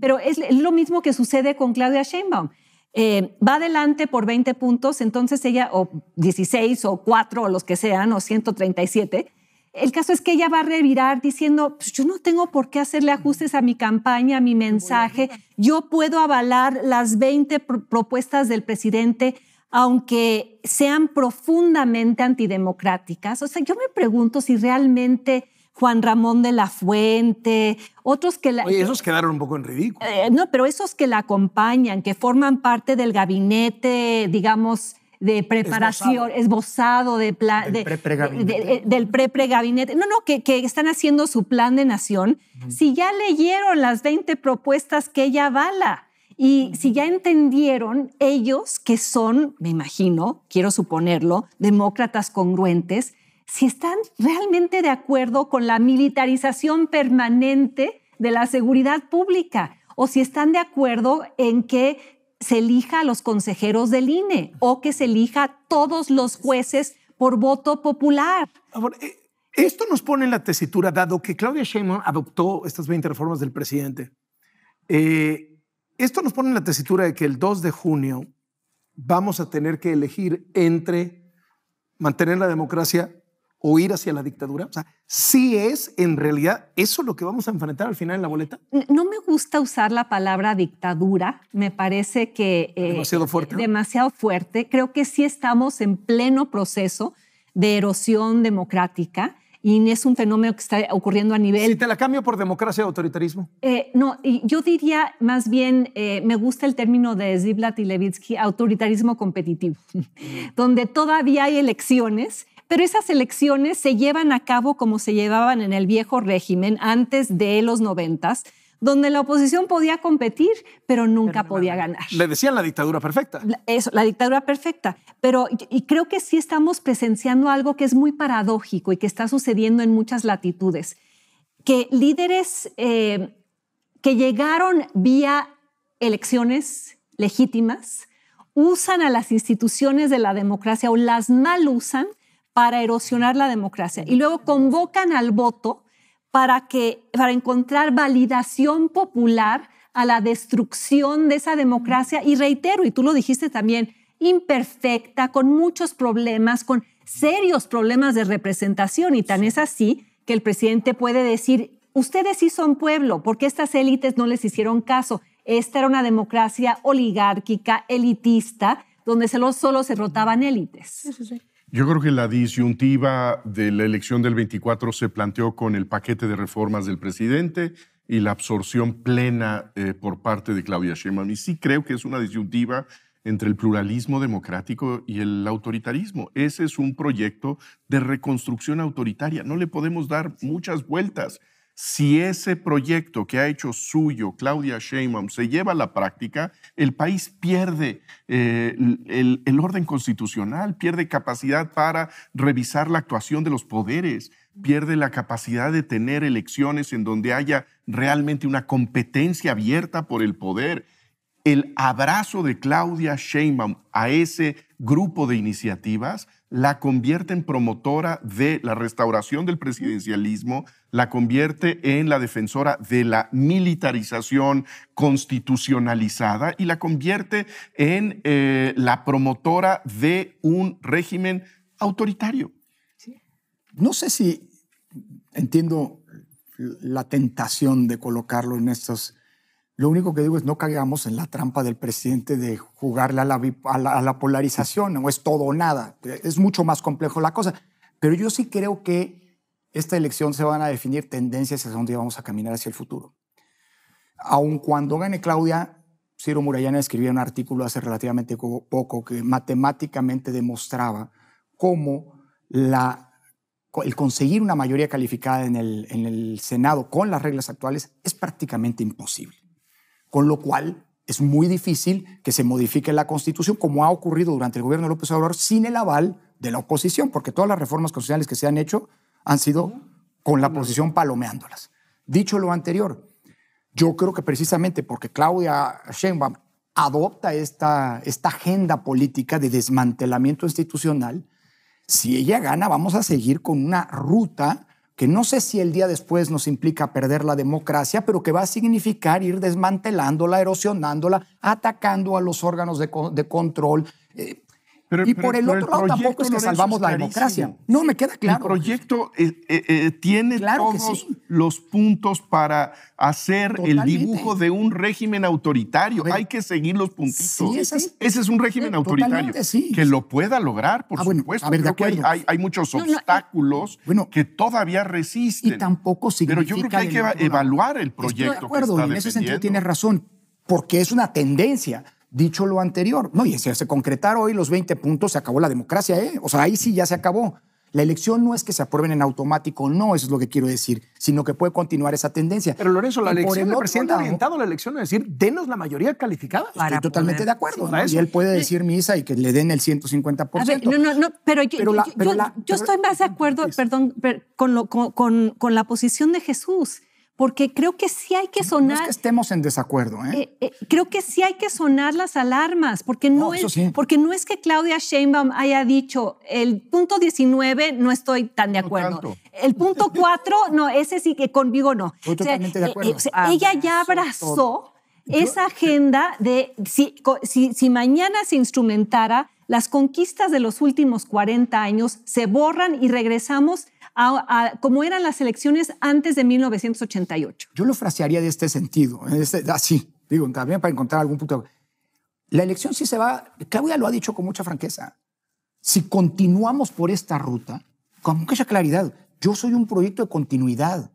Pero es lo mismo que sucede con Claudia Sheinbaum. Eh, va adelante por 20 puntos, entonces ella, o 16, o 4, o los que sean, o 137. El caso es que ella va a revirar diciendo, pues yo no tengo por qué hacerle ajustes a mi campaña, a mi mensaje, yo puedo avalar las 20 propuestas del presidente, aunque sean profundamente antidemocráticas. O sea, yo me pregunto si realmente Juan Ramón de la Fuente, otros que la... Oye, esos quedaron un poco en ridículo. Eh, no, pero esos que la acompañan, que forman parte del gabinete, digamos, de preparación, esbozado, de plan, del pre pre no, no, que, que, están haciendo su plan de nación. Si ya leyeron las 20 propuestas que ella avala y si ya entendieron ellos que son, me imagino, quiero suponerlo, demócratas congruentes, si están realmente de acuerdo con la militarización permanente de la seguridad pública o si están de acuerdo en que se elija a los consejeros del INE o que se elija a todos los jueces por voto popular. Eh, esto nos pone en la tesitura, dado que Claudia Sheinbaum adoptó estas 20 reformas del presidente. Eh, esto nos pone en la tesitura de que el 2 de junio vamos a tener que elegir entre mantener la democracia o ir hacia la dictadura? O sea, ¿sí es en realidad eso lo que vamos a enfrentar al final en la boleta? No me gusta usar la palabra dictadura, me parece que... Eh, demasiado eh, fuerte. Demasiado fuerte. Creo que sí estamos en pleno proceso de erosión democrática y es un fenómeno que está ocurriendo a nivel... Si te la cambio por democracia o autoritarismo. Eh, no, yo diría más bien, me gusta el término de Ziblatt y Levitsky, autoritarismo competitivo, donde todavía hay elecciones pero esas elecciones se llevan a cabo como se llevaban en el viejo régimen antes de los noventas, donde la oposición podía competir, pero nunca podía ganar. Le decían la dictadura perfecta. Eso, la dictadura perfecta. Pero y creo que sí estamos presenciando algo que es muy paradójico y que está sucediendo en muchas latitudes, que líderes eh, que llegaron vía elecciones legítimas usan a las instituciones de la democracia o las mal usan para erosionar la democracia. Y luego convocan al voto para, que, para encontrar validación popular a la destrucción de esa democracia. Y reitero, y tú lo dijiste también, imperfecta, con muchos problemas, con serios problemas de representación. Y tan es así que el presidente puede decir, ustedes sí son pueblo, porque estas élites no les hicieron caso. Esta era una democracia oligárquica, elitista, donde solo se rotaban élites. Yo creo que la disyuntiva de la elección del 24 se planteó con el paquete de reformas del presidente y la absorción plena eh, por parte de Claudia Sheinbaum. Y sí creo que es una disyuntiva entre el pluralismo democrático y el autoritarismo. Ese es un proyecto de reconstrucción autoritaria. No le podemos dar muchas vueltas. Si ese proyecto que ha hecho suyo Claudia Sheinbaum se lleva a la práctica, el país pierde eh, el, el orden constitucional, pierde capacidad para revisar la actuación de los poderes, pierde la capacidad de tener elecciones en donde haya realmente una competencia abierta por el poder. El abrazo de Claudia Sheinbaum a ese grupo de iniciativas la convierte en promotora de la restauración del presidencialismo, la convierte en la defensora de la militarización constitucionalizada y la convierte en eh, la promotora de un régimen autoritario. No sé si entiendo la tentación de colocarlo en estos lo único que digo es no caigamos en la trampa del presidente de jugarle a la, polarización, no es todo o nada. Es mucho más complejo la cosa. Pero yo sí creo que esta elección se van a definir tendencias hacia dónde vamos a caminar hacia el futuro. Aun cuando gane Claudia, Ciro Murayana escribía un artículo hace relativamente poco que matemáticamente demostraba cómo el conseguir una mayoría calificada en el Senado con las reglas actuales es prácticamente imposible con lo cual es muy difícil que se modifique la Constitución, como ha ocurrido durante el gobierno de López Obrador, sin el aval de la oposición, porque todas las reformas constitucionales que se han hecho han sido con la oposición palomeándolas. Dicho lo anterior, yo creo que precisamente porque Claudia Sheinbaum adopta esta, esta agenda política de desmantelamiento institucional, si ella gana, vamos a seguir con una ruta que no sé si el día después nos implica perder la democracia, pero que va a significar ir desmantelándola, erosionándola, atacando a los órganos de, control, eh, y por el otro lado tampoco es que salvamos la democracia. No, me queda claro. El proyecto eh, eh, eh, tiene todos los puntos para hacer el dibujo de un régimen autoritario. Hay que seguir los puntitos. Sí, Ese es un régimen autoritario que lo pueda lograr, por ah, supuesto. que hay, muchos obstáculos que todavía resisten. Y tampoco significa. Pero yo creo que hay que evaluar el proyecto. Estoy de acuerdo, en ese sentido tienes razón, porque es una tendencia dicho lo anterior. No, y si se concretaron hoy los 20 puntos, se acabó la democracia, ¿eh? O sea, ahí sí ya se acabó. La elección no es que se aprueben en automático, no, eso es lo que quiero decir, sino que puede continuar esa tendencia. Pero Lorenzo, la elección, el, presidente ha orientado la elección a decir, denos la mayoría calificada. Estoy totalmente de acuerdo. Y él puede decir misa y que le den el 150%. A ver, no, no, no, pero yo, estoy más de acuerdo, perdón, con, con, con la posición de Jesús porque creo que sí hay que sonar. No es que estemos en desacuerdo, ¿eh? Eh, ¿eh? creo que sí hay que sonar las alarmas, porque no, es, porque no es que Claudia Sheinbaum haya dicho el punto 19 no estoy tan de acuerdo. el punto 4, no, ese sí que conmigo no. Estoy de eh, acuerdo. ella ya abrazó esa agenda de si, si, si mañana se instrumentara, las conquistas de los últimos 40 años se borran y regresamos como eran las elecciones antes de 1988. Yo lo frasearía de este sentido, este, así, digo, también para encontrar algún punto. La elección sí se va, Claudia lo ha dicho con mucha franqueza, si continuamos por esta ruta, con mucha claridad, yo soy un proyecto de continuidad,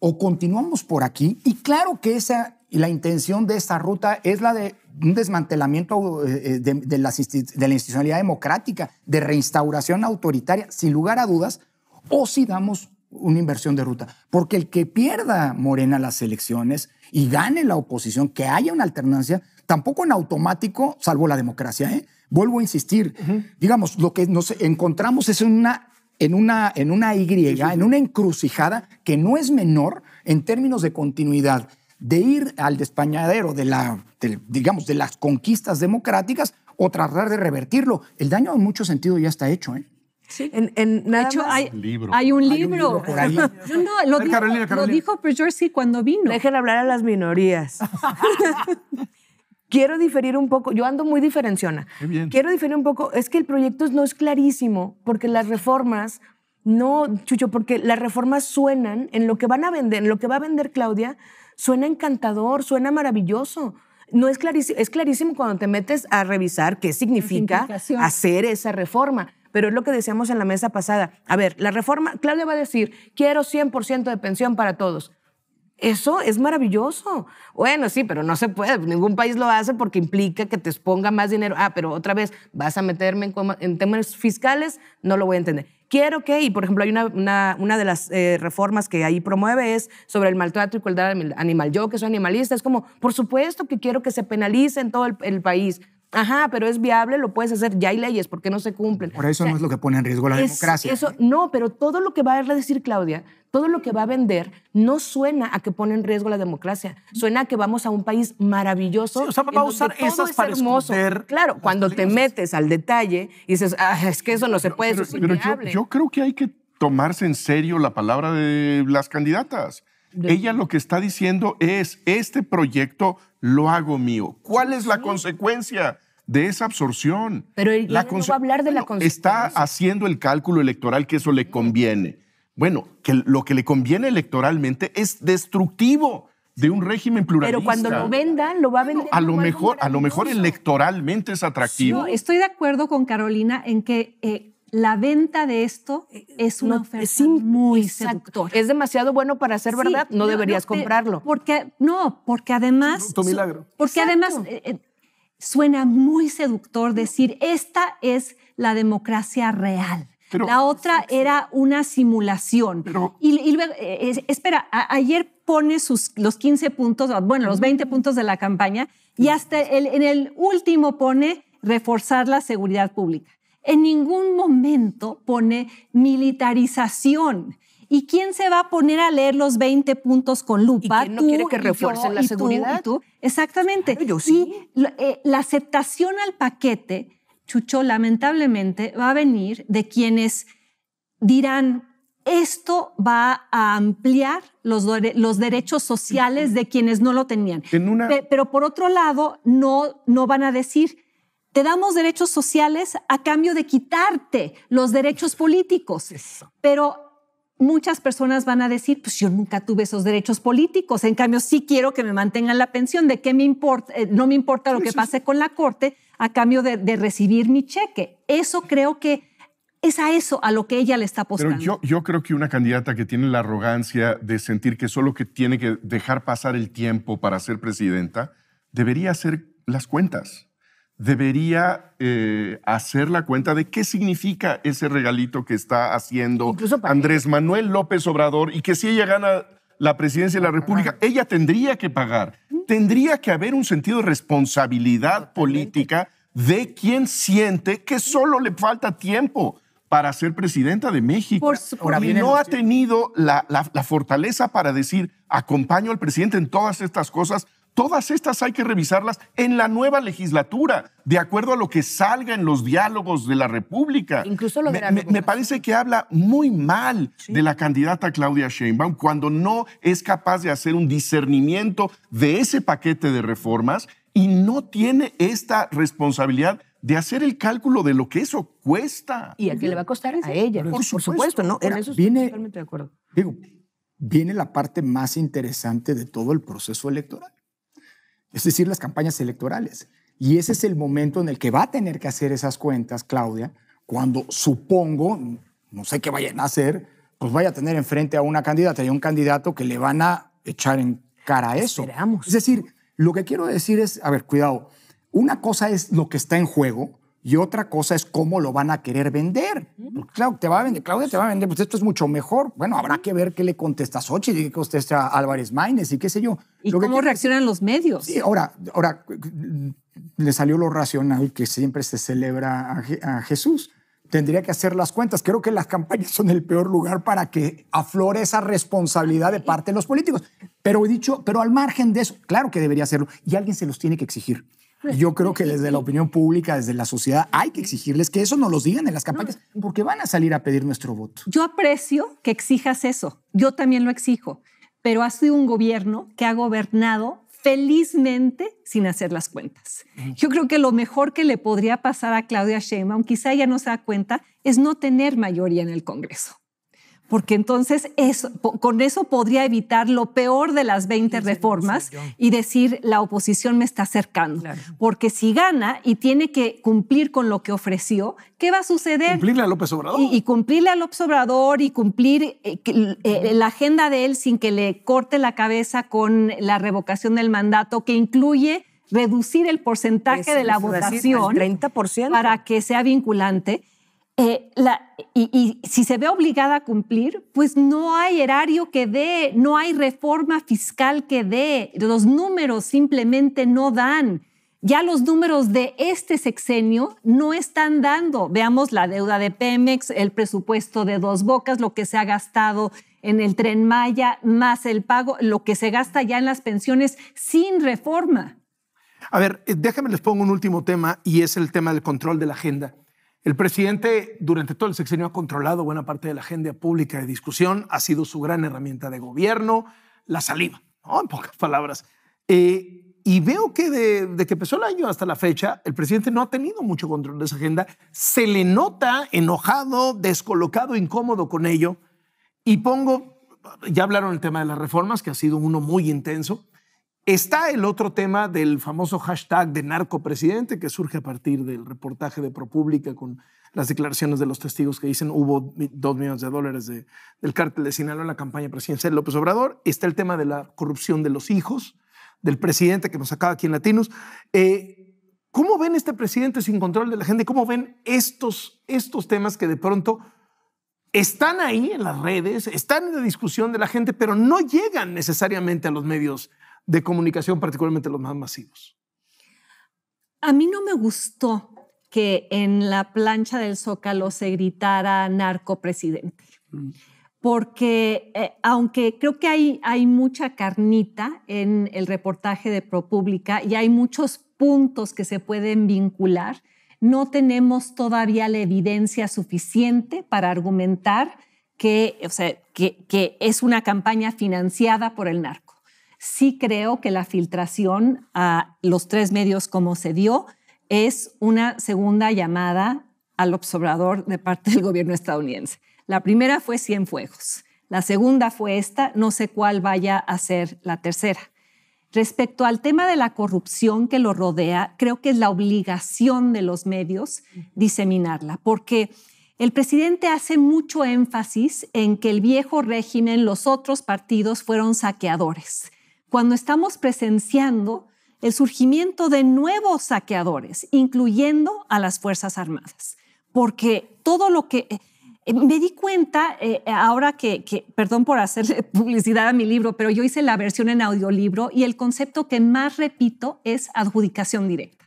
o continuamos por aquí, y claro que esa, la intención de esta ruta es la de un desmantelamiento eh, eh, de, la, institucionalidad democrática, de reinstauración autoritaria, sin lugar a dudas, o si damos una inversión de ruta. Porque el que pierda Morena las elecciones y gane la oposición, que haya una alternancia, tampoco en automático, salvo la democracia. ¿eh? Vuelvo a insistir, digamos, lo que nos encontramos es una, en, una, en una Y, en una encrucijada que no es menor en términos de continuidad de ir al despañadero de la, digamos, de las conquistas democráticas o tratar de revertirlo. El daño en mucho sentido ya está hecho. ¿eh? En, en Hay, un libro. Hay por lo, dijo, Carolina, lo cuando vino. Dejen hablar a las minorías. Quiero diferir un poco, yo ando muy diferenciona. Quiero diferir un poco, es que el proyecto no es clarísimo, porque las reformas, no, Chucho, porque las reformas suenan en lo que van a vender, en lo que va a vender Claudia, suena encantador, suena maravilloso no es clarísimo, es clarísimo cuando te metes a revisar qué significa hacer esa reforma pero es lo que decíamos en la mesa pasada. A ver, la reforma, Claudia va a decir, quiero 100% de pensión para todos. Eso es maravilloso. Bueno, sí, pero no se puede. Ningún país lo hace porque implica que te exponga más dinero. Ah, pero otra vez, vas a meterme en, temas fiscales, no lo voy a entender. Quiero que, y por ejemplo, hay una, una, de las eh, reformas que ahí promueve es sobre el maltrato y crueldad animal. Yo, que soy animalista, es como, por supuesto que quiero que se penalice en todo el país. Ajá, pero es viable, lo puedes hacer. Ya hay leyes, porque no se cumplen? Por eso no es lo que pone en riesgo la democracia. Eso, no, pero todo lo que va a decir Claudia, todo lo que va a vender, no suena a que pone en riesgo la democracia. Suena a que vamos a un país maravilloso. o sea, va a usar esas es para hermoso. Claro, cuando te metes al detalle y dices, ah, es que eso no se puede. Pero, pero, yo creo que hay que tomarse en serio la palabra de las candidatas. Ella lo que está diciendo es, este proyecto lo hago mío. ¿Cuál es la consecuencia? de esa absorción. Pero la no hablar de la consecuencia. Está haciendo el cálculo electoral que eso le conviene. Bueno, que lo que le conviene electoralmente es destructivo de un régimen pluralista. Pero cuando lo vendan, lo va a vender. a lo mejor, a lo mejor electoralmente es atractivo. Yo estoy de acuerdo con Carolina en que eh, la venta de esto eh, es una oferta muy seductora. Es demasiado bueno para ser verdad, no, deberías comprarlo. Porque no, porque además Porque además eh, eh, suena muy seductor decir, esta es la democracia real. la otra era una simulación. y, luego, espera, ayer pone sus, los 15 puntos, bueno, los 20 puntos de la campaña, y hasta el, en el último pone reforzar la seguridad pública en ningún momento pone militarización. ¿Y quién se va a poner a leer los 20 puntos con lupa? quién no quiere que refuercen la seguridad? Exactamente. yo sí. Y eh, la aceptación al paquete, Chucho, lamentablemente va a venir de quienes dirán, esto va a ampliar los, derechos sociales de quienes no lo tenían. pero por otro lado, no, no van a decir, te damos derechos sociales a cambio de quitarte los derechos políticos. Pero muchas personas van a decir, pues yo nunca tuve esos derechos políticos, en cambio sí quiero que me mantengan la pensión, ¿de qué me importa? Eh, no me importa lo que pase con la corte a cambio de, de, recibir mi cheque. Eso creo que es a eso a lo que ella le está apostando. Pero yo, yo creo que una candidata que tiene la arrogancia de sentir que solo que tiene que dejar pasar el tiempo para ser presidenta, debería hacer las cuentas debería eh, hacer la cuenta de qué significa ese regalito que está haciendo Andrés Manuel López Obrador y que si ella gana la presidencia de la República, ella tendría que pagar. Tendría que haber un sentido de responsabilidad política de quien siente que solo le falta tiempo para ser presidenta de México. Por Y no ha tenido la fortaleza para decir, acompaño al presidente en todas estas cosas Todas estas hay que revisarlas en la nueva legislatura, de acuerdo a lo que salga en los diálogos de la República. Incluso lo me, me, parece que habla muy mal de la candidata Claudia Sheinbaum cuando no es capaz de hacer un discernimiento de ese paquete de reformas y no tiene esta responsabilidad de hacer el cálculo de lo que eso cuesta. Y a qué le va a costar a ella. Por, supuesto, ¿no? eso viene, totalmente de acuerdo. Digo, viene la parte más interesante de todo el proceso electoral es decir, las campañas electorales. Y ese es el momento en el que va a tener que hacer esas cuentas, Claudia, cuando supongo, no sé qué vayan a hacer, pues vaya a tener enfrente a una candidata y a un candidato que le van a echar en cara a eso. Es decir, lo que quiero decir es, a ver, cuidado, una cosa es lo que está en juego y otra cosa es cómo lo van a querer vender. claro, te va a vender, Claudia te va a vender, pues esto es mucho mejor. Bueno, habrá que ver qué le contesta Xochitl y qué contesta Álvarez Maínez y qué sé yo. ¿Y cómo reaccionan los medios? Sí, ahora, ahora le salió lo racional que siempre se celebra a, a Jesús. Tendría que hacer las cuentas. Creo que las campañas son el peor lugar para que aflore esa responsabilidad de parte de los políticos. Pero he dicho, pero al margen de eso, claro que debería hacerlo y alguien se los tiene que exigir. Pues, yo creo pues, que desde la opinión pública, desde la sociedad, hay que exigirles que eso no los digan en las campañas, porque van a salir a pedir nuestro voto. Yo aprecio que exijas eso, yo también lo exijo, pero ha sido un gobierno que ha gobernado felizmente sin hacer las cuentas. Yo creo que lo mejor que le podría pasar a Claudia Sheinbaum, quizá ella no se da cuenta, es no tener mayoría en el Congreso porque entonces con eso podría evitar lo peor de las 20 reformas y decir la oposición me está acercando. Porque si gana y tiene que cumplir con lo que ofreció, ¿qué va a suceder? Cumplirle a López Obrador. Y, cumplirle a López Obrador y cumplir eh, eh, la agenda de él sin que le corte la cabeza con la revocación del mandato que incluye reducir el porcentaje de la votación 30%. para que sea vinculante. Eh, y, si se ve obligada a cumplir, pues no hay erario que dé, no hay reforma fiscal que dé, los números simplemente no dan. Ya los números de este sexenio no están dando. Veamos la deuda de Pemex, el presupuesto de dos bocas, lo que se ha gastado en el tren Maya, más el pago, lo que se gasta ya en las pensiones sin reforma. A ver, eh, déjame les pongo un último tema y es el tema del control de la agenda. El presidente durante todo el sexenio ha controlado buena parte de la agenda pública de discusión, ha sido su gran herramienta de gobierno, la saliva, en pocas palabras. Eh, y veo que de, de, que empezó el año hasta la fecha, el presidente no ha tenido mucho control de esa agenda, se le nota enojado, descolocado, incómodo con ello. Y pongo, ya hablaron el tema de las reformas, que ha sido uno muy intenso, Está el otro tema del famoso hashtag de narcopresidente que surge a partir del reportaje de ProPública con las declaraciones de los testigos que dicen hubo dos millones de dólares del cártel de Sinaloa en la campaña presidencial de López Obrador. Está el tema de la corrupción de los hijos del presidente que nos acaba aquí en Latinos. Eh, ¿Cómo ven este presidente sin control de la gente? ¿Cómo ven estos, estos temas que de pronto están ahí en las redes, están en la discusión de la gente, pero no llegan necesariamente a los medios? de comunicación, particularmente los más masivos. A mí no me gustó que en la plancha del Zócalo se gritara narco-presidente, mm. Porque eh, aunque creo que hay, hay mucha carnita en el reportaje de ProPública y hay muchos puntos que se pueden vincular, no tenemos todavía la evidencia suficiente para argumentar que, o sea, que, que es una campaña financiada por el narco sí creo que la filtración a los tres medios como se dio es una segunda llamada al observador de parte del gobierno estadounidense. La primera fue fuegos, la segunda fue esta, no sé cuál vaya a ser la tercera. Respecto al tema de la corrupción que lo rodea, creo que es la obligación de los medios diseminarla, porque el presidente hace mucho énfasis en que el viejo régimen, los otros partidos fueron saqueadores cuando estamos presenciando el surgimiento de nuevos saqueadores, incluyendo a las Fuerzas Armadas. Porque todo lo que... Eh, eh, me di cuenta eh, ahora que, que, perdón por hacerle publicidad a mi libro, pero yo hice la versión en audiolibro y el concepto que más repito es adjudicación directa.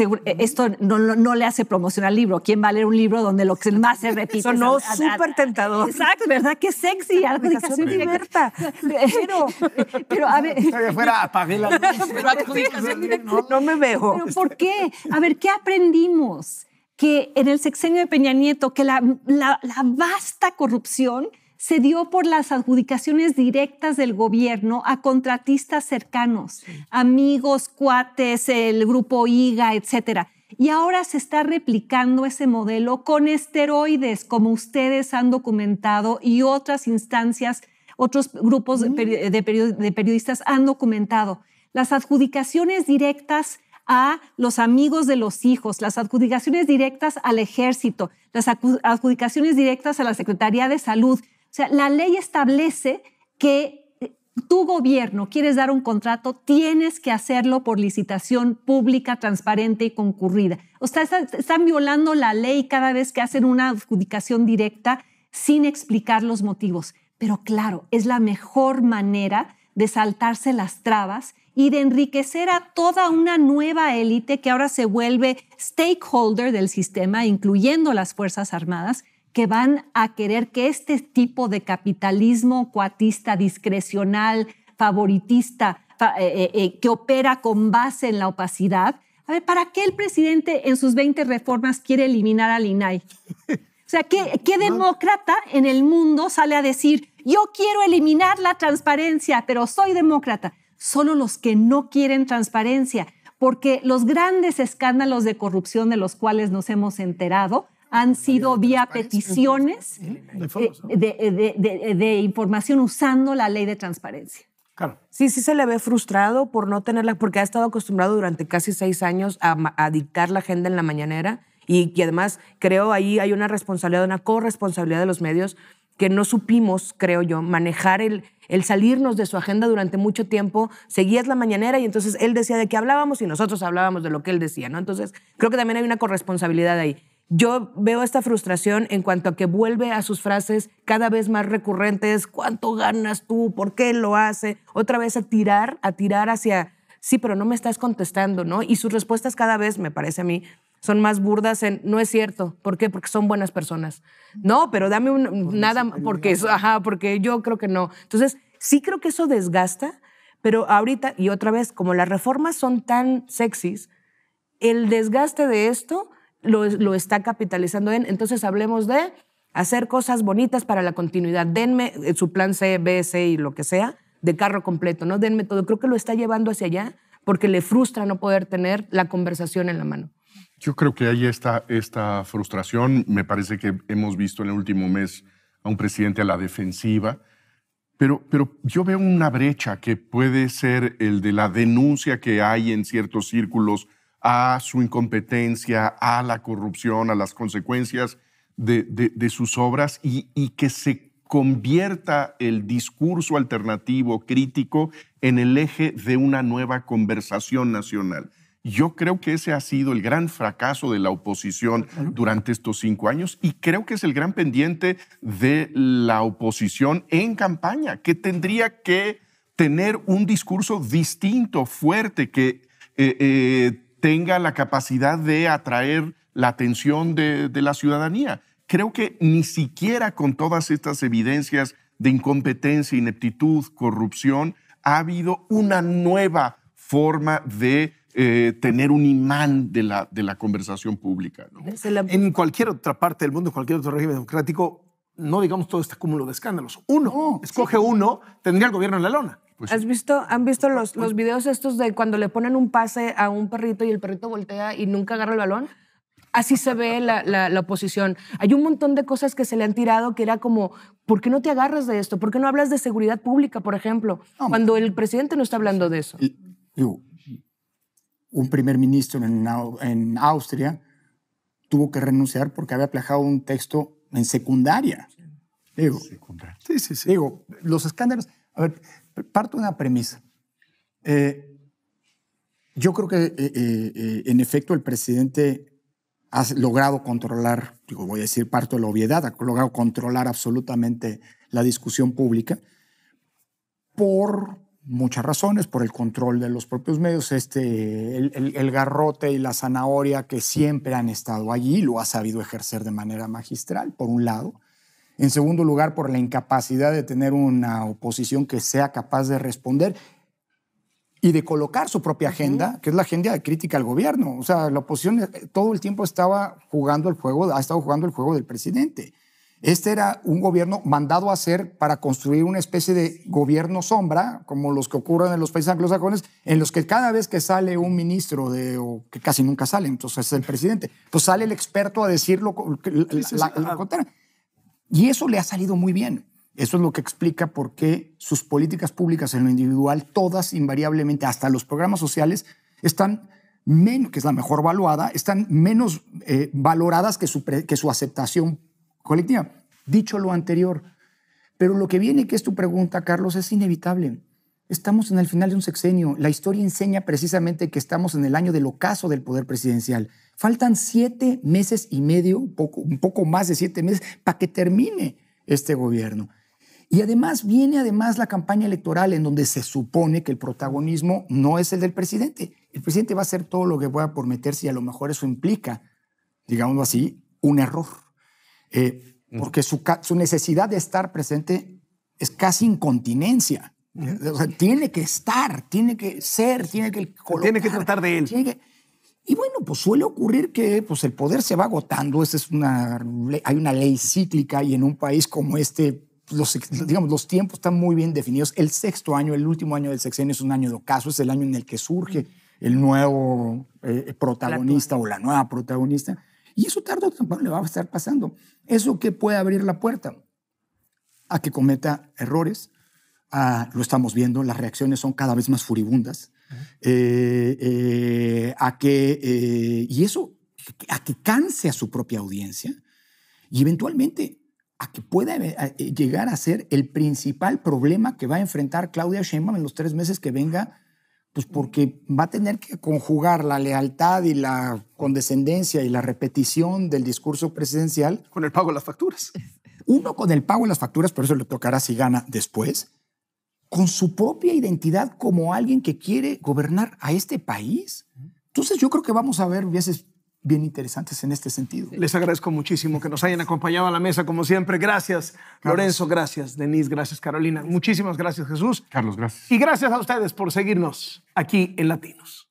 E, esto no, no, le hace promoción al libro. ¿Quién va a leer un libro donde lo que más se repite? Eso no, súper tentador. Exacto, ¿verdad? Qué sexy. de directa. Pero, pero a ver. que fuera, apagué la No me veo. ¿Pero por qué? A ver, ¿qué aprendimos? Que en el sexenio de Peña Nieto, que la, la vasta corrupción se dio por las adjudicaciones directas del gobierno a contratistas cercanos, amigos, cuates, el grupo IGA, etc. Y ahora se está replicando ese modelo con esteroides, como ustedes han documentado y otras instancias, otros grupos de mm. periodistas han documentado. Las adjudicaciones directas a los amigos de los hijos, las adjudicaciones directas al ejército, las adjudicaciones directas a la Secretaría de Salud, o sea, la ley establece que eh, tu gobierno quieres dar un contrato, tienes que hacerlo por licitación pública, transparente y concurrida. O sea, están, violando la ley cada vez que hacen una adjudicación directa sin explicar los motivos. Pero claro, es la mejor manera de saltarse las trabas y de enriquecer a toda una nueva élite que ahora se vuelve stakeholder del sistema, incluyendo las Fuerzas Armadas, que van a querer que este tipo de capitalismo cuatista, discrecional, favoritista, eh, eh, eh, que opera con base en la opacidad, a ver, ¿para qué el presidente en sus 20 reformas quiere eliminar al INAI? O sea, ¿qué, ¿qué, demócrata en el mundo sale a decir, yo quiero eliminar la transparencia, pero soy demócrata? Solo los que no quieren transparencia, porque los grandes escándalos de corrupción de los cuales nos hemos enterado han sido vía peticiones de, información usando la ley de transparencia. Claro. Sí, sí se le ve frustrado por no tenerla, porque ha estado acostumbrado durante casi seis años a, dictar la agenda en la mañanera y que además creo ahí hay una responsabilidad, una corresponsabilidad de los medios que no supimos, creo yo, manejar el, el salirnos de su agenda durante mucho tiempo, seguías la mañanera y entonces él decía de qué hablábamos y nosotros hablábamos de lo que él decía, ¿no? Entonces, creo que también hay una corresponsabilidad ahí. Yo veo esta frustración en cuanto a que vuelve a sus frases cada vez más recurrentes, ¿cuánto ganas tú? ¿Por qué lo hace? Otra vez a tirar, a tirar hacia, sí, pero no me estás contestando, ¿no? Y sus respuestas cada vez, me parece a mí, son más burdas en, no es cierto, ¿por qué? Porque son buenas personas. No, pero dame un, nada, porque, ajá, porque yo creo que no. Entonces, sí creo que eso desgasta, pero ahorita, y otra vez, como las reformas son tan sexys, el desgaste de esto lo, está capitalizando en. Entonces hablemos de hacer cosas bonitas para la continuidad. Denme eh, su plan C, B, C y lo que sea de carro completo, ¿no? Denme todo. Creo que lo está llevando hacia allá porque le frustra no poder tener la conversación en la mano. Yo creo que hay esta, esta frustración. Me parece que hemos visto en el último mes a un presidente a la defensiva. Pero, pero yo veo una brecha que puede ser el de la denuncia que hay en ciertos círculos a su incompetencia, a la corrupción, a las consecuencias de, sus obras y, que se convierta el discurso alternativo crítico en el eje de una nueva conversación nacional. Yo creo que ese ha sido el gran fracaso de la oposición durante estos cinco años y creo que es el gran pendiente de la oposición en campaña, que tendría que tener un discurso distinto, fuerte, que eh, eh, tenga la capacidad de atraer la atención de, la ciudadanía. Creo que ni siquiera con todas estas evidencias de incompetencia, ineptitud, corrupción, ha habido una nueva forma de eh, tener un imán de la, de la conversación pública. En cualquier otra parte del mundo, en cualquier otro régimen democrático, no digamos todo este cúmulo de escándalos. Uno, escoge uno, tendría el gobierno en la lona. Pues ¿Has visto, ¿Han visto pues, los, los pues, videos estos de cuando le ponen un pase a un perrito y el perrito voltea y nunca agarra el balón? Así se ve la, oposición. Hay un montón de cosas que se le han tirado que era como, ¿por qué no te agarras de esto? ¿Por qué no hablas de seguridad pública, por ejemplo? cuando el presidente no está hablando de eso. un primer ministro en, en Austria tuvo que renunciar porque había plajado un texto en secundaria. Digo, secundaria. Sí, sí, sí. los escándalos. A ver, parto una premisa. Eh, yo creo que, eh, eh, en efecto, el presidente ha logrado controlar, digo, voy a decir parto de la obviedad, ha logrado controlar absolutamente la discusión pública por muchas razones, por el control de los propios medios, este, el, garrote y la zanahoria que siempre han estado allí, lo ha sabido ejercer de manera magistral, por un lado. En segundo lugar, por la incapacidad de tener una oposición que sea capaz de responder y de colocar su propia agenda, que es la agenda de crítica al gobierno. O sea, la oposición eh, todo el tiempo estaba jugando el juego, ha estado jugando el juego del presidente. Este era un gobierno mandado a hacer para construir una especie de gobierno sombra, como los que ocurren en los países anglosajones, en los que cada vez que sale un ministro, de, que casi nunca sale, entonces es el presidente, pues sale el experto a decirlo la, la, ah. Y eso le ha salido muy bien. Eso es lo que explica por qué sus políticas públicas en lo individual, todas invariablemente, hasta los programas sociales, están menos, que es la mejor valuada, están menos eh, valoradas que su, que su aceptación colectiva. Dicho lo anterior, pero lo que viene, que es tu pregunta, Carlos, es inevitable. Estamos en el final de un sexenio. La historia enseña precisamente que estamos en el año del ocaso del poder presidencial. Faltan siete meses y medio, un poco, más de siete meses, para que termine este gobierno. Y además viene además la campaña electoral en donde se supone que el protagonismo no es el del presidente. El presidente va a hacer todo lo que pueda por meterse y a lo mejor eso implica, digamos así, un error. Eh, porque su, necesidad de estar presente es casi incontinencia. Eh, tiene que estar, tiene que ser, tiene que Tiene que tratar de él. y bueno, pues suele ocurrir que pues, el poder se va agotando. Esa es una, hay una ley cíclica y en un país como este, los, digamos, los tiempos están muy bien definidos. El sexto año, el último año del sexenio es un año de ocaso, es el año en el que surge el nuevo eh, protagonista o la nueva protagonista. Y eso tarde o temprano le va a estar pasando. ¿Eso que puede abrir la puerta? A que cometa errores. Ah, lo estamos viendo, las reacciones son cada vez más furibundas. Eh, eh, a que, eh, y eso, a que canse a su propia audiencia y eventualmente a que pueda llegar a ser el principal problema que va a enfrentar Claudia Sheinbaum en los tres meses que venga pues porque va a tener que conjugar la lealtad y la condescendencia y la repetición del discurso presidencial. Con el pago de las facturas. Uno con el pago de las facturas, por eso le tocará si gana después, con su propia identidad como alguien que quiere gobernar a este país. Entonces yo creo que vamos a ver veces bien interesantes en este sentido. Les agradezco muchísimo que nos hayan acompañado a la mesa, como siempre. Gracias, Lorenzo, gracias, Denise, gracias, Carolina. Muchísimas gracias, Jesús. Carlos, gracias. Y gracias a ustedes por seguirnos aquí en Latinos.